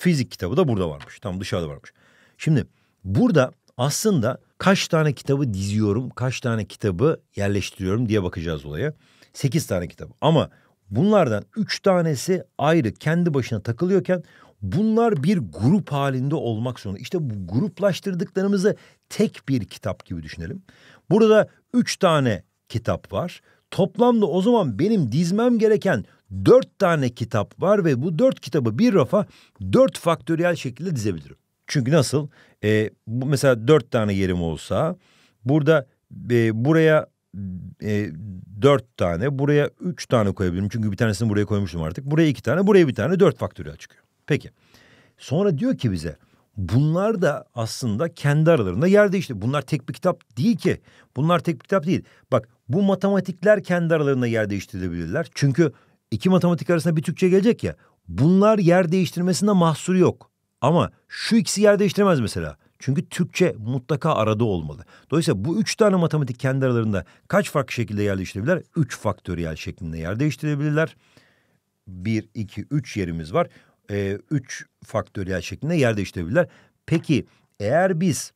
fizik kitabı da burada varmış. Tam dışarıda varmış. Şimdi burada aslında kaç tane kitabı diziyorum, kaç tane kitabı yerleştiriyorum diye bakacağız olaya. Sekiz tane kitap ama bunlardan üç tanesi ayrı kendi başına takılıyorken bunlar bir grup halinde olmak zorunda. İşte bu gruplaştırdıklarımızı tek bir kitap gibi düşünelim. Burada üç tane kitap var. Toplamda o zaman benim dizmem gereken dört tane kitap var ve bu dört kitabı bir rafa dört faktöriyel şekilde dizebilirim. Çünkü nasıl? E, bu mesela dört tane yerim olsa burada e, buraya e, dört tane buraya üç tane koyabilirim. Çünkü bir tanesini buraya koymuştum artık. Buraya iki tane buraya bir tane dört faktöriyel çıkıyor. Peki. Sonra diyor ki bize bunlar da aslında kendi aralarında yer değişti. Bunlar tek bir kitap değil ki. Bunlar tek bir kitap değil. Bak bu matematikler kendi aralarında yer değiştirebilirler. Çünkü iki matematik arasında bir Türkçe gelecek ya. Bunlar yer değiştirmesinde mahsur yok. Ama şu ikisi yer değiştiremez mesela. Çünkü Türkçe mutlaka arada olmalı. Dolayısıyla bu üç tane matematik kendi aralarında kaç farklı şekilde yer değiştirebilirler? Üç faktöriyel şeklinde yer değiştirebilirler. Bir, iki, üç yerimiz var. Ee, üç faktöriyel şeklinde yer değiştirebilirler. Peki eğer biz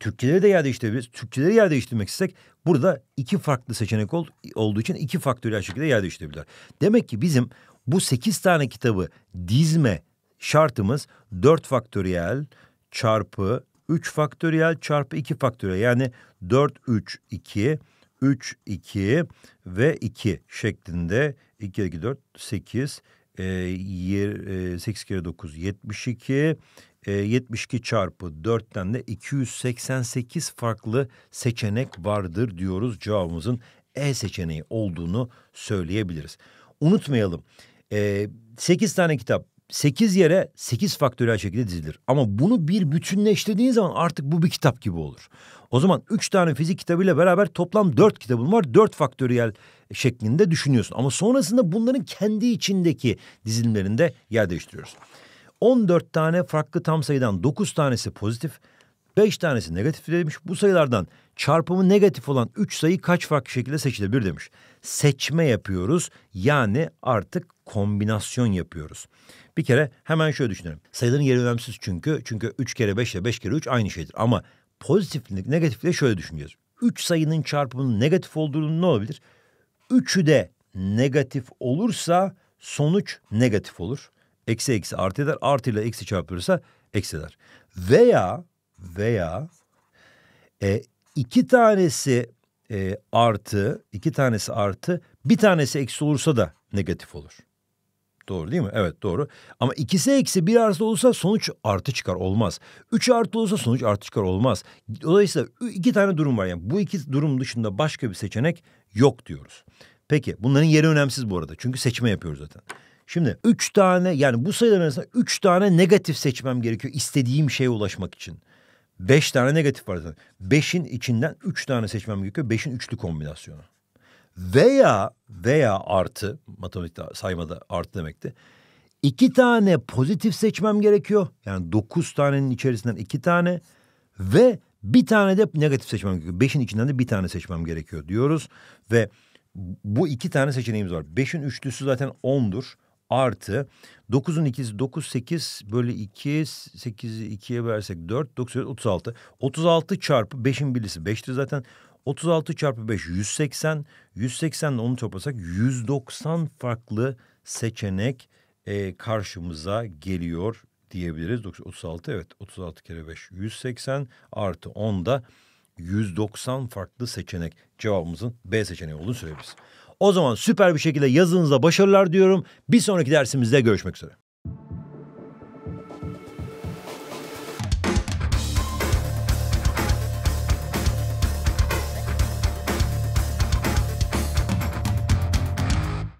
Türkçeleri de yer değiştirebiliriz. Türkçeleri yer değiştirmek istesek burada iki farklı seçenek ol, olduğu için iki faktöriyel şekilde yer değiştirebilirler. Demek ki bizim bu sekiz tane kitabı dizme şartımız dört faktöriyel çarpı üç faktöriyel çarpı iki faktöriyel yani dört üç iki üç iki ve iki şeklinde iki iki dört sekiz e, e, sekiz kere dokuz 9, iki e, 72 çarpı 4'ten de 288 farklı seçenek vardır diyoruz. Cevabımızın E seçeneği olduğunu söyleyebiliriz. Unutmayalım e, 8 tane kitap 8 yere 8 faktöriyel şekilde dizilir. Ama bunu bir bütünleştirdiğin zaman artık bu bir kitap gibi olur. O zaman 3 tane fizik kitabıyla beraber toplam 4 kitabın var. 4 faktöriyel şeklinde düşünüyorsun. Ama sonrasında bunların kendi içindeki dizilimlerinde yer değiştiriyorsun. 14 tane farklı tam sayıdan 9 tanesi pozitif, 5 tanesi negatif demiş. Bu sayılardan çarpımı negatif olan 3 sayı kaç farklı şekilde seçilebilir demiş. Seçme yapıyoruz yani artık kombinasyon yapıyoruz. Bir kere hemen şöyle düşünelim. Sayıların yeri önemsiz çünkü. Çünkü 3 kere 5 ile 5 kere 3 aynı şeydir. Ama pozitiflik negatifle şöyle düşünüyoruz. 3 sayının çarpımının negatif olduğunu ne olabilir? Üçü de negatif olursa sonuç negatif olur. Eksi eksi artı eder. ile eksi çarpılırsa eksi eder. Veya veya e, iki tanesi e, artı, iki tanesi artı, bir tanesi eksi olursa da negatif olur. Doğru değil mi? Evet doğru. Ama ikisi eksi bir artı olursa sonuç artı çıkar olmaz. Üç artı olursa sonuç artı çıkar olmaz. Dolayısıyla iki tane durum var. Yani bu iki durum dışında başka bir seçenek yok diyoruz. Peki bunların yeri önemsiz bu arada. Çünkü seçme yapıyoruz zaten. Şimdi üç tane yani bu sayıların arasında üç tane negatif seçmem gerekiyor istediğim şeye ulaşmak için. Beş tane negatif var zaten. Beşin içinden üç tane seçmem gerekiyor. Beşin üçlü kombinasyonu. Veya veya artı matematikte saymada artı demekti. İki tane pozitif seçmem gerekiyor. Yani dokuz tanenin içerisinden iki tane ve bir tane de negatif seçmem gerekiyor. Beşin içinden de bir tane seçmem gerekiyor diyoruz. Ve bu iki tane seçeneğimiz var. Beşin üçlüsü zaten ondur artı 9'un ikisi 9 8 bölü 2 8'i 2'ye versek 4 9 36 36 çarpı 5'in birisi 5'tir zaten 36 çarpı 5 180 180 ile onu toplasak 190 farklı seçenek e, karşımıza geliyor diyebiliriz. 36 evet 36 kere 5 180 artı 10 da 190 farklı seçenek cevabımızın B seçeneği olduğunu söyleyebiliriz. O zaman süper bir şekilde yazınıza başarılar diyorum. Bir sonraki dersimizde görüşmek üzere.